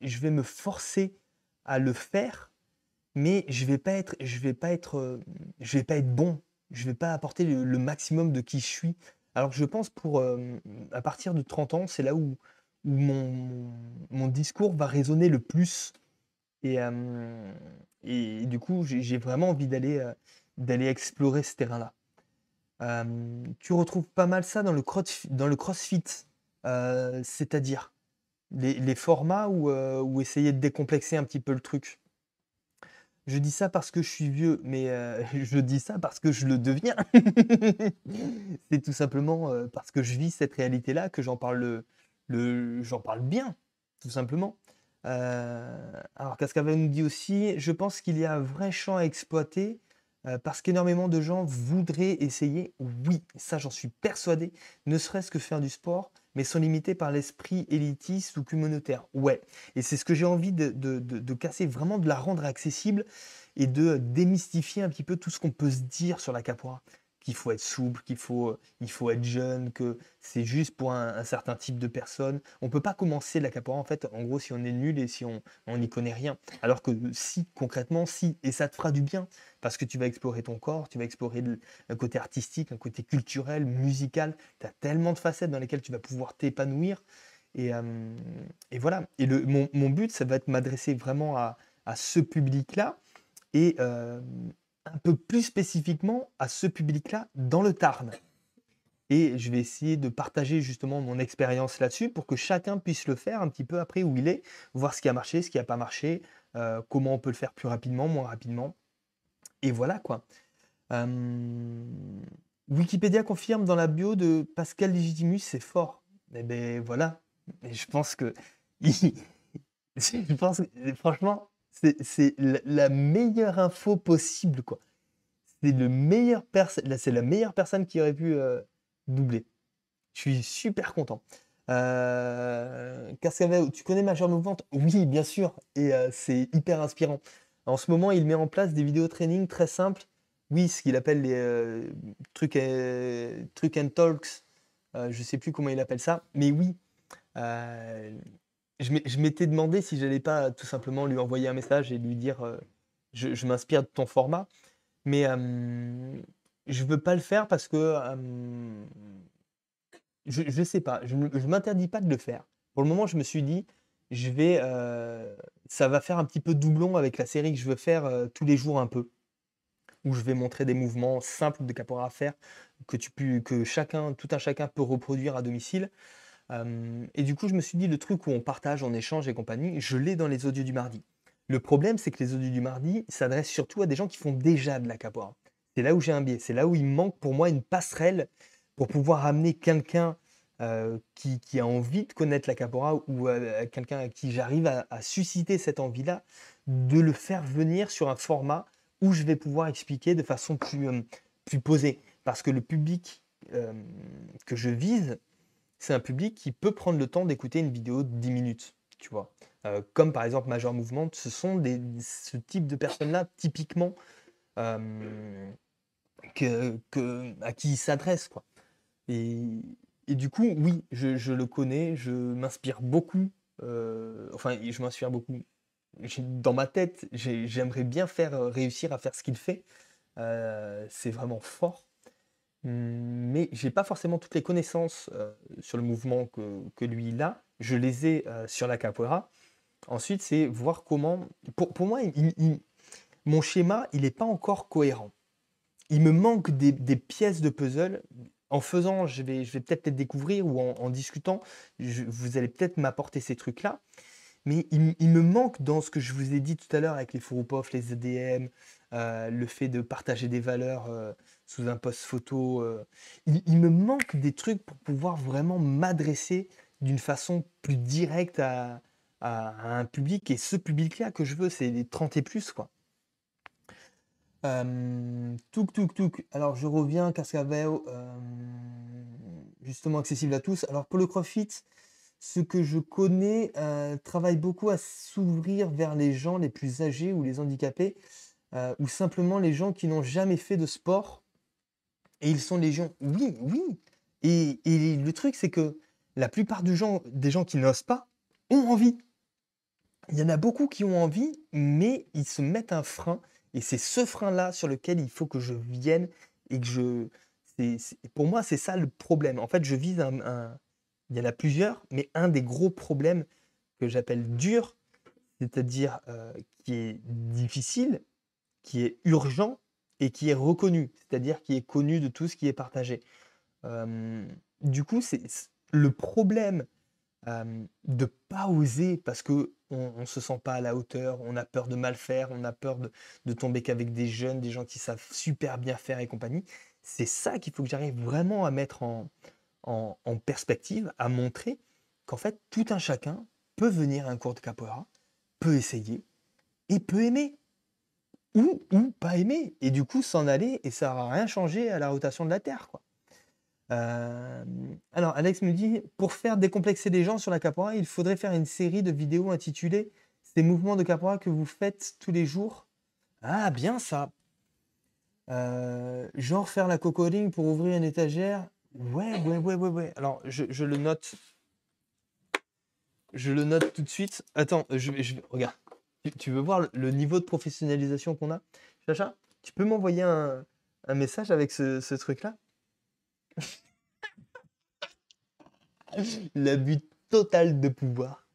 je vais me forcer à le faire, mais je vais vais pas être, vais pas être bon. Je ne vais pas apporter le maximum de qui je suis alors je pense pour euh, à partir de 30 ans, c'est là où, mon, discours va résonner le plus. Et, euh, du coup, j'ai vraiment envie d'aller euh, explorer ce terrain-là. tu retrouves pas mal ça dans le, dans le crossfit, c'est-à-dire les, formats où, où, essayer de décomplexer un petit peu le truc. Je dis ça parce que je suis vieux, mais euh, je dis ça parce que je le deviens. c'est tout simplement euh, parce que je vis cette réalité-là que j'en parle, le, j'en parle bien, tout simplement. Euh, alors va nous dit aussi, je pense qu'il y a un vrai champ à exploiter euh, parce qu'énormément de gens voudraient essayer. Oui, ça j'en suis persuadé. Ne serait-ce que faire du sport, mais sont limités par l'esprit élitiste ou communautaire. Ouais, et c'est ce que j'ai envie de, casser, vraiment de la rendre accessible et de démystifier un petit peu tout ce qu'on peut se dire sur la capora qu'il faut être souple, qu'il faut, il faut être jeune, que c'est juste pour un, certain type de personne. On peut pas commencer la capoeira en fait, en gros, si on est nul et si on n'y connaît rien. Alors que si, concrètement, si, et ça te fera du bien, parce que tu vas explorer ton corps, tu vas explorer le, un côté artistique, un côté culturel, musical. Tu as tellement de facettes dans lesquelles tu vas pouvoir t'épanouir. Et, euh, et, voilà. Et le, mon, mon but, ça va être m'adresser vraiment à, à ce public-là. Et, euh, un peu plus spécifiquement à ce public-là dans le Tarn. Et je vais essayer de partager justement mon expérience là-dessus pour que chacun puisse le faire un petit peu après où il est, voir ce qui a marché, ce qui n'a pas marché, euh, comment on peut le faire plus rapidement, moins rapidement. Et voilà quoi. Euh, Wikipédia confirme dans la bio de Pascal Legitimus, c'est fort. mais eh ben voilà. Et je pense que. je pense que, franchement, c'est la meilleure info possible, quoi. C'est le meilleur c'est la meilleure personne qui aurait pu euh, doubler. Je suis super content. Euh, tu connais Major Mouvante Oui, bien sûr, et euh, c'est hyper inspirant. En ce moment, il met en place des vidéos training très simples. Oui, ce qu'il appelle les euh, trucs, trucs and talks. je sais plus comment il appelle ça, mais oui je m'étais demandé si j'allais pas tout simplement lui envoyer un message et lui dire euh, je, m'inspire de ton format, mais je je veux pas le faire parce que je, ne sais pas, je, ne m'interdis pas de le faire. Pour le moment, je me suis dit je vais, euh, ça va faire un petit peu doublon avec la série que je veux faire euh, tous les jours un peu, où je vais montrer des mouvements simples de Capora à faire que tu pu, que chacun, tout un chacun peut reproduire à domicile. Euh, et du coup, je me suis dit, le truc où on partage, on échange et compagnie, je l'ai dans les audios du mardi. Le problème, c'est que les audios du mardi s'adressent surtout à des gens qui font déjà de la capoeira. C'est là où j'ai un biais, c'est là où il manque pour moi une passerelle pour pouvoir amener quelqu'un euh, qui, a envie de connaître la capora ou euh, quelqu'un à qui j'arrive à, susciter cette envie-là, de le faire venir sur un format où je vais pouvoir expliquer de façon plus posée. Parce que le public que je vise, c'est un public qui peut prendre le temps d'écouter une vidéo de 10 minutes, tu vois. Euh, comme par exemple Major Movement, ce sont ce type de personnes-là, typiquement, euh, que, à qui il s'adresse, quoi. Et, du coup, oui, je, le connais, je m'inspire beaucoup, euh, enfin, je m'inspire beaucoup. Dans ma tête, j'aimerais bien faire réussir à faire ce qu'il fait. c'est vraiment fort mais j'ai pas forcément toutes les connaissances euh, sur le mouvement que, lui il a. Je les ai euh, sur la capoeira. Ensuite, c'est voir comment. Pour, moi, mon schéma, il n'est pas encore cohérent. Il me manque des, pièces de puzzle. En faisant, je vais, peut-être découvrir ou en, discutant, vous allez peut-être m'apporter ces trucs-là mais il, me manque dans ce que je vous ai dit tout à l'heure avec les pof, les EDM, euh, le fait de partager des valeurs euh, sous un post photo. Euh. il, me manque des trucs pour pouvoir vraiment m'adresser d'une façon plus directe à, un public. Et ce public-là que je veux, c'est les 30 et plus, quoi. touk, touk, touk. Alors, je reviens, avait justement accessible à tous. Alors, pour le CrossFit, ce que je connais euh, travaille beaucoup à s'ouvrir vers les gens les plus âgés ou les handicapés, euh, ou simplement les gens qui n'ont jamais fait de sport. Et ils sont gens... Oui, oui. Et, le truc, c'est que la plupart du gens, des gens qui n'osent pas ont envie. Il y en a beaucoup qui ont envie, mais ils se mettent un frein. Et c'est ce frein-là sur lequel il faut que je vienne et que je... Pour moi, c'est ça le problème. En fait, je vise un il y en a plusieurs, mais un des gros problèmes que j'appelle dur, c'est-à-dire euh, qui est difficile, qui est urgent et qui est reconnu, c'est-à-dire qui est connu de tout ce qui est partagé. Euh, du coup, c'est le problème euh, de pas oser parce que on, se sent pas à la hauteur, on a peur de mal faire, on a peur de, de tomber qu'avec des jeunes, des gens qui savent super bien faire et compagnie. C'est ça qu'il faut que j'arrive vraiment à mettre en, en, perspective à montrer qu'en fait, tout un chacun peut venir à un cours de capoeira, peut essayer et peut aimer. Ou, ou pas aimer. Et du coup, s'en aller et ça va rien changé à la rotation de la Terre. Quoi. Euh, alors, Alex me dit pour faire décomplexer les gens sur la capoeira, il faudrait faire une série de vidéos intitulées Ces mouvements de capoeira que vous faites tous les jours. Ah, bien ça euh, Genre faire la cocoding pour ouvrir une étagère Ouais, ouais, ouais, ouais, Alors, je, le note. Je le note tout de suite. Attends, je, regarde. Tu, veux voir le, niveau de professionnalisation qu'on a Sacha, tu peux m'envoyer un, message avec ce, truc-là L'abus total de pouvoir.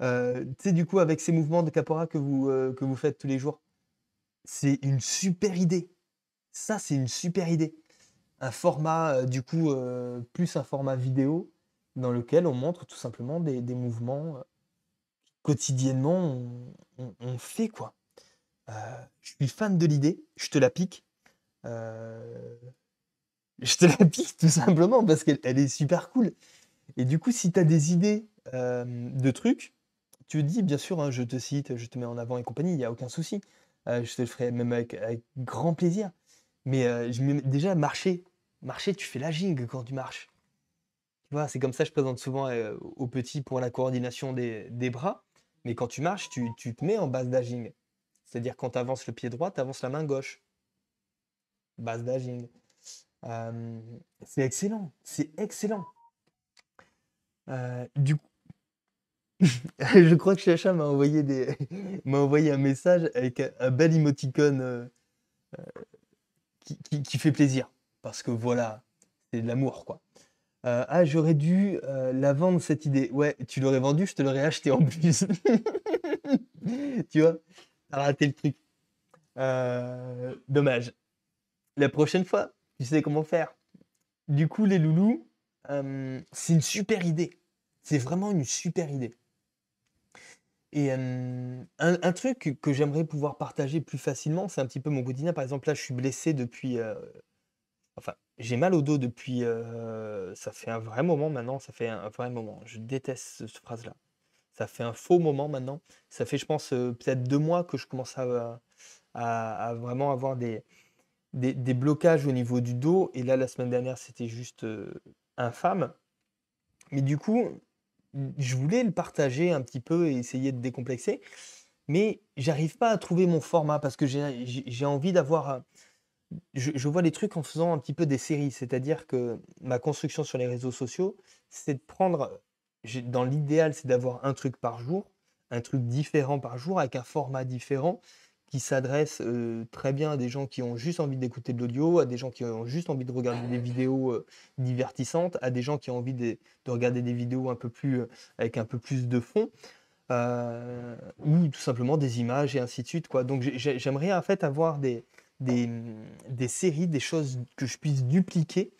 Euh, tu sais, du coup, avec ces mouvements de capora euh, que vous faites tous les jours, c'est une super idée. Ça, c'est une super idée un format euh, du coup euh, plus un format vidéo dans lequel on montre tout simplement des, mouvements euh, quotidiennement on, fait quoi. je suis fan de l'idée, je te la pique. je te la pique tout simplement parce qu'elle est super cool. Et du coup, si tu as des idées de trucs, tu dis, bien sûr, hein, je te cite, je te mets en avant et compagnie, il n'y a aucun souci. je te le ferai même avec, grand plaisir. Mais je déjà, marcher marcher, tu fais la jing quand tu marches. Tu vois, c'est comme ça que je présente souvent euh, aux petits pour la coordination des, bras. Mais quand tu marches, tu, te mets en base d'aging. C'est-à-dire quand tu avances le pied droit, tu avances la main gauche. Base d'aging. Euh, c'est excellent. C'est excellent. Euh, du je crois que Chacha m'a envoyé, des... envoyé un message avec un, bel émoticône qui, fait plaisir parce que voilà, c'est de l'amour, quoi. Euh, ah, j'aurais dû euh, la vendre cette idée. Ouais, tu l'aurais vendue, je te l'aurais acheté en plus. tu vois, t'as raté le truc. Euh, dommage. La prochaine fois, tu sais comment faire. Du coup, les loulous, c'est une super idée. C'est vraiment une super idée. Et un, un, truc que j'aimerais pouvoir partager plus facilement, c'est un petit peu mon quotidien. Par exemple, là, je suis blessé depuis Enfin, j'ai mal au dos depuis. Euh, ça fait un vrai moment maintenant. Ça fait un vrai moment. Je déteste cette phrase-là. Ça fait un faux moment maintenant. Ça fait, je pense, euh, peut-être deux mois que je commence à, vraiment avoir des, des, blocages au niveau du dos. Et là, la semaine dernière, c'était juste euh, infâme. Mais du coup, je voulais le partager un petit peu et essayer de décomplexer. Mais j'arrive pas à trouver mon format parce que j'ai envie d'avoir je, vois les trucs en faisant un petit peu des séries. C'est-à-dire que ma construction sur les réseaux sociaux, c'est de prendre, dans l'idéal, c'est d'avoir un truc par jour, un truc différent par jour, avec un format différent qui s'adresse euh, très bien à des gens qui ont juste envie d'écouter de l'audio, à des gens qui ont juste envie de regarder des vidéos euh, divertissantes, à des gens qui ont envie de, regarder des vidéos un peu plus, euh, avec un peu plus de fond. ou tout simplement des images et ainsi de suite quoi donc j'aimerais en fait avoir des, des, séries, des choses que je puisse dupliquer.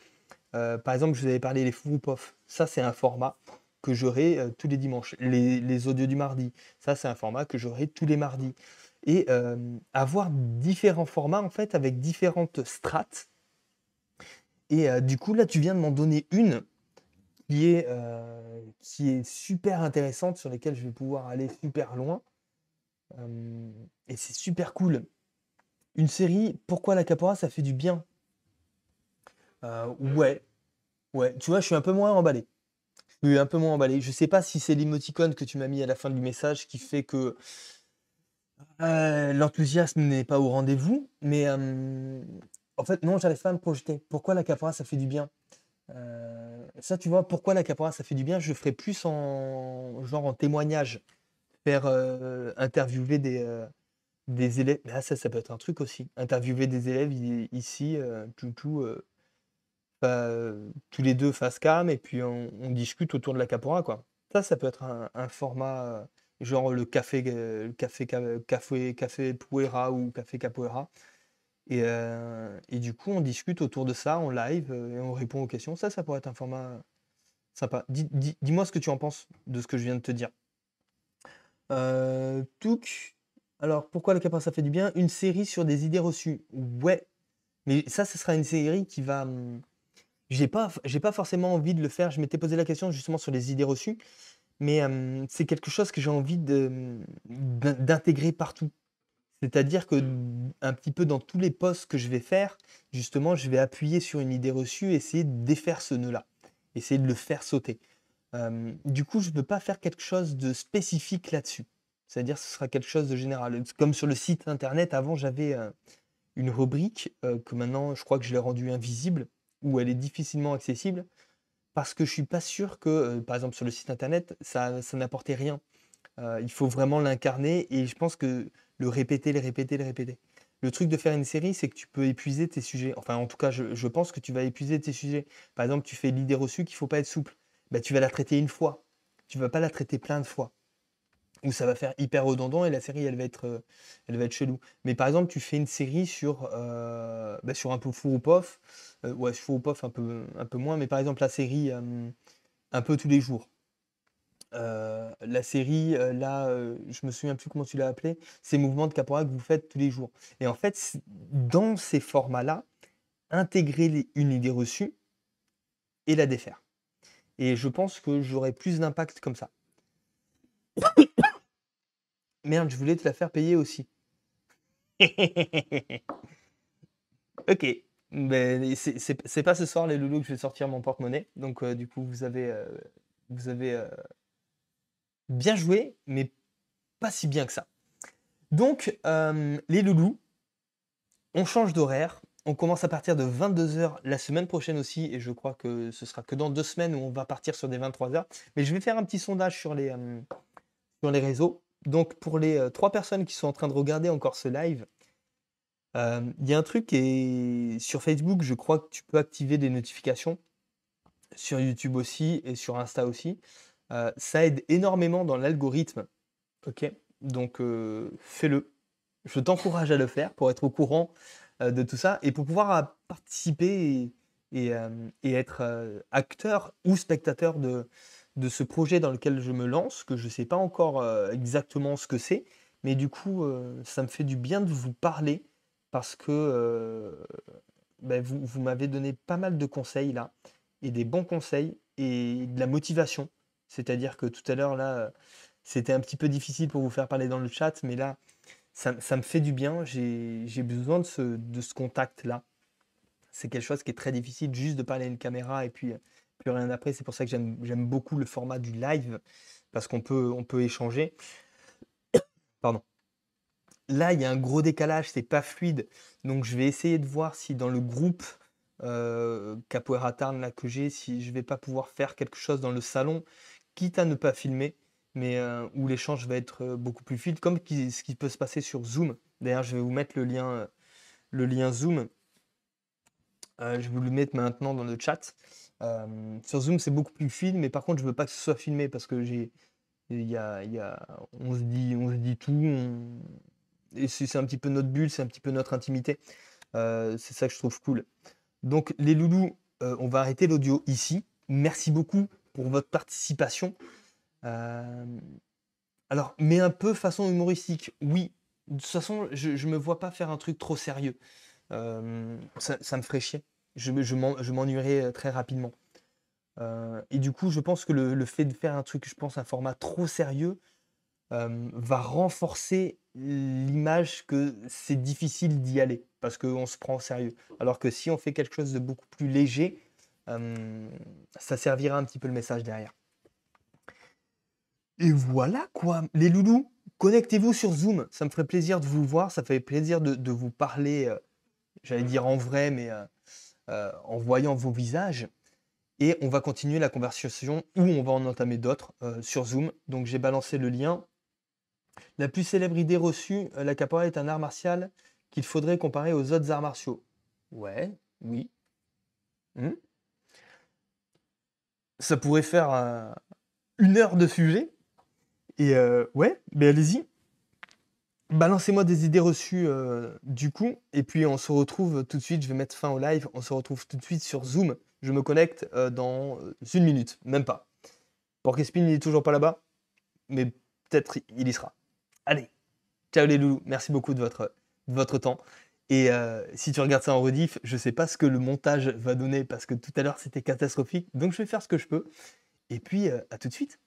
Euh, par exemple, je vous avais parlé les Fou Ça, c'est un format que j'aurai euh, tous les dimanches. Les, audios du mardi. Ça, c'est un format que j'aurai tous les mardis. Et euh, avoir différents formats, en fait, avec différentes strates. Et du coup, là, tu viens de m'en donner une qui est, qui est super intéressante, sur laquelle je vais pouvoir aller super loin. et c'est super cool. Une série, pourquoi la capora, ça fait du bien euh, Ouais, ouais. Tu vois, je suis un peu moins emballé. Je suis un peu moins emballé. Je sais pas si c'est l'émoticône que tu m'as mis à la fin du message qui fait que euh, l'enthousiasme n'est pas au rendez-vous, mais euh, en fait, non, j'arrive pas à me projeter. Pourquoi la capora, ça fait du bien Ça, tu vois, pourquoi la capora, ça fait du bien Je ferai plus en genre en témoignage, faire interviewer des, des élèves. Ah, ça, ça peut être un truc aussi. Interviewer des élèves ici, euh, tout, euh, euh, tous les deux face cam, et puis on, discute autour de la capora, quoi. Ça, ça peut être un, format genre le café, café, café, café Puera ou café Capoeira. Et, et du coup, on discute autour de ça en live et on répond aux questions. Ça, ça pourrait être un format sympa. Dis, dis- dis-moi ce que tu en penses de ce que je viens de te dire. Euh, Touk, alors, pourquoi le capra, ça fait du bien Une série sur des idées reçues. Ouais. Mais ça, ce sera une série qui va. Hum, j'ai pas, j'ai pas forcément envie de le faire. Je m'étais posé la question justement sur les idées reçues. Mais hum, c'est quelque chose que j'ai envie hum, d'intégrer partout. C'est-à-dire que un petit peu dans tous les postes que je vais faire, justement, je vais appuyer sur une idée reçue, essayer de défaire ce nœud-là, essayer de le faire sauter. du coup, je ne peux pas faire quelque chose de spécifique là-dessus. C'est-à-dire ce sera quelque chose de général. Comme sur le site internet, avant j'avais euh, une rubrique euh, que maintenant je crois que je l'ai rendue invisible, où elle est difficilement accessible, parce que je suis pas sûr que, euh, par exemple sur le site internet, ça, n'apportait rien. il faut vraiment l'incarner et je pense que le répéter, le répéter, le répéter. Le truc de faire une série, c'est que tu peux épuiser tes sujets. Enfin, en tout cas, je, pense que tu vas épuiser tes sujets. Par exemple, tu fais l'idée reçue qu'il faut pas être souple. Bah, tu vas la traiter une fois. Tu ne vas pas la traiter plein de fois où ça va faire hyper redondant et la série elle va être euh, elle va être chelou mais par exemple tu fais une série sur euh, bah, sur un peu fou ou pof euh, ouais fou ou pof un peu un peu moins mais par exemple la série un peu tous les jours la série là je me souviens plus comment tu l'as appelé ces mouvements de Capora que vous faites tous les jours et en fait dans ces formats là intégrer une idée reçue et la défaire et je pense que j'aurai plus d'impact comme ça Merde, je voulais te la faire payer aussi. ok. Mais ben, c'est pas ce soir, les loulous, que je vais sortir mon porte-monnaie. Donc, euh, du coup, vous avez, euh, vous avez euh, bien joué, mais pas si bien que ça. Donc, les loulous, on change d'horaire. On commence à partir de 22h la semaine prochaine aussi, et je crois que ce sera que dans deux semaines où on va partir sur des 23h. Mais je vais faire un petit sondage sur les, sur les réseaux donc pour les euh, trois personnes qui sont en train de regarder encore ce live, euh, il y a un truc et sur Facebook, je crois que tu peux activer des notifications, sur YouTube aussi et sur Insta aussi. Euh, ça aide énormément dans l'algorithme. Ok, donc fais-le. Je t'encourage à le faire pour être au courant de tout ça et pour pouvoir participer et être acteur ou spectateur de, de ce projet dans lequel je me lance, que je ne sais pas encore euh, exactement ce que c'est, mais du coup, euh, ça me fait du bien de vous parler parce que euh, ben, vous, m'avez donné pas mal de conseils là, et des bons conseils, et de la motivation. C'est-à-dire que tout à l'heure, là, c'était un petit peu difficile pour vous faire parler dans le chat, mais là, ça, me fait du bien. J'ai besoin de de ce contact-là. C'est quelque chose qui est très difficile, juste de parler à une caméra et puis rien après. C'est pour ça que j'aime beaucoup le format du live, parce qu'on peut, on peut échanger. Pardon. Là, il y a un gros décalage, c'est pas fluide. Donc, je vais essayer de voir si dans le groupe euh, Capoeira Tarn là, que j'ai, si je vais pas pouvoir faire quelque chose dans le salon, quitte à ne pas filmer, mais euh, où l'échange va être euh, beaucoup plus fluide, comme ce qui peut se passer sur Zoom. D'ailleurs, je vais vous mettre le lien, le lien Zoom. Euh, je vais vous le mettre maintenant dans le chat. Euh, sur Zoom, c'est beaucoup plus fluide, mais par contre, je veux pas que ce soit filmé parce que j'ai, y on se dit, on se dit tout, et c'est un petit peu notre bulle, c'est un petit peu notre intimité. Euh, c'est ça que je trouve cool. Donc les loulous, on va arrêter l'audio ici. Merci beaucoup pour votre participation. Alors, mais un peu façon humoristique, oui. De toute façon, je, ne me vois pas faire un truc trop sérieux. Ça, ça, me ferait chier je, m'ennuierai euh, très rapidement. Euh, et du coup, je pense que le, fait de faire un truc, je pense, un format trop sérieux, euh, va renforcer l'image que c'est difficile d'y aller, parce qu'on se prend au sérieux. Alors que si on fait quelque chose de beaucoup plus léger, ça servira un petit peu le message derrière. Et voilà quoi, les loulous, connectez-vous sur Zoom, ça me ferait plaisir de vous voir, ça fait plaisir de, de vous parler, j'allais dire en vrai, mais euh, en voyant vos visages. Et on va continuer la conversation ou on va en entamer d'autres euh, sur Zoom. Donc j'ai balancé le lien. La plus célèbre idée reçue, euh, la capoeira est un art martial qu'il faudrait comparer aux autres arts martiaux. Ouais, oui. Hmm. Ça pourrait faire une heure de sujet. Et ouais, mais allez-y, Balancez-moi des idées reçues euh, du coup, et puis on se retrouve tout de suite. Je vais mettre fin au live. On se retrouve tout de suite sur Zoom. Je me connecte euh, dans euh, une minute, même pas. Porkespin, il n'est toujours pas là-bas, mais peut-être il y sera. Allez, ciao les loulous. Merci beaucoup de votre, votre temps. Et si tu regardes ça en rediff, je sais pas ce que le montage va donner parce que tout à l'heure c'était catastrophique. Donc je vais faire ce que je peux. Et puis à tout de suite.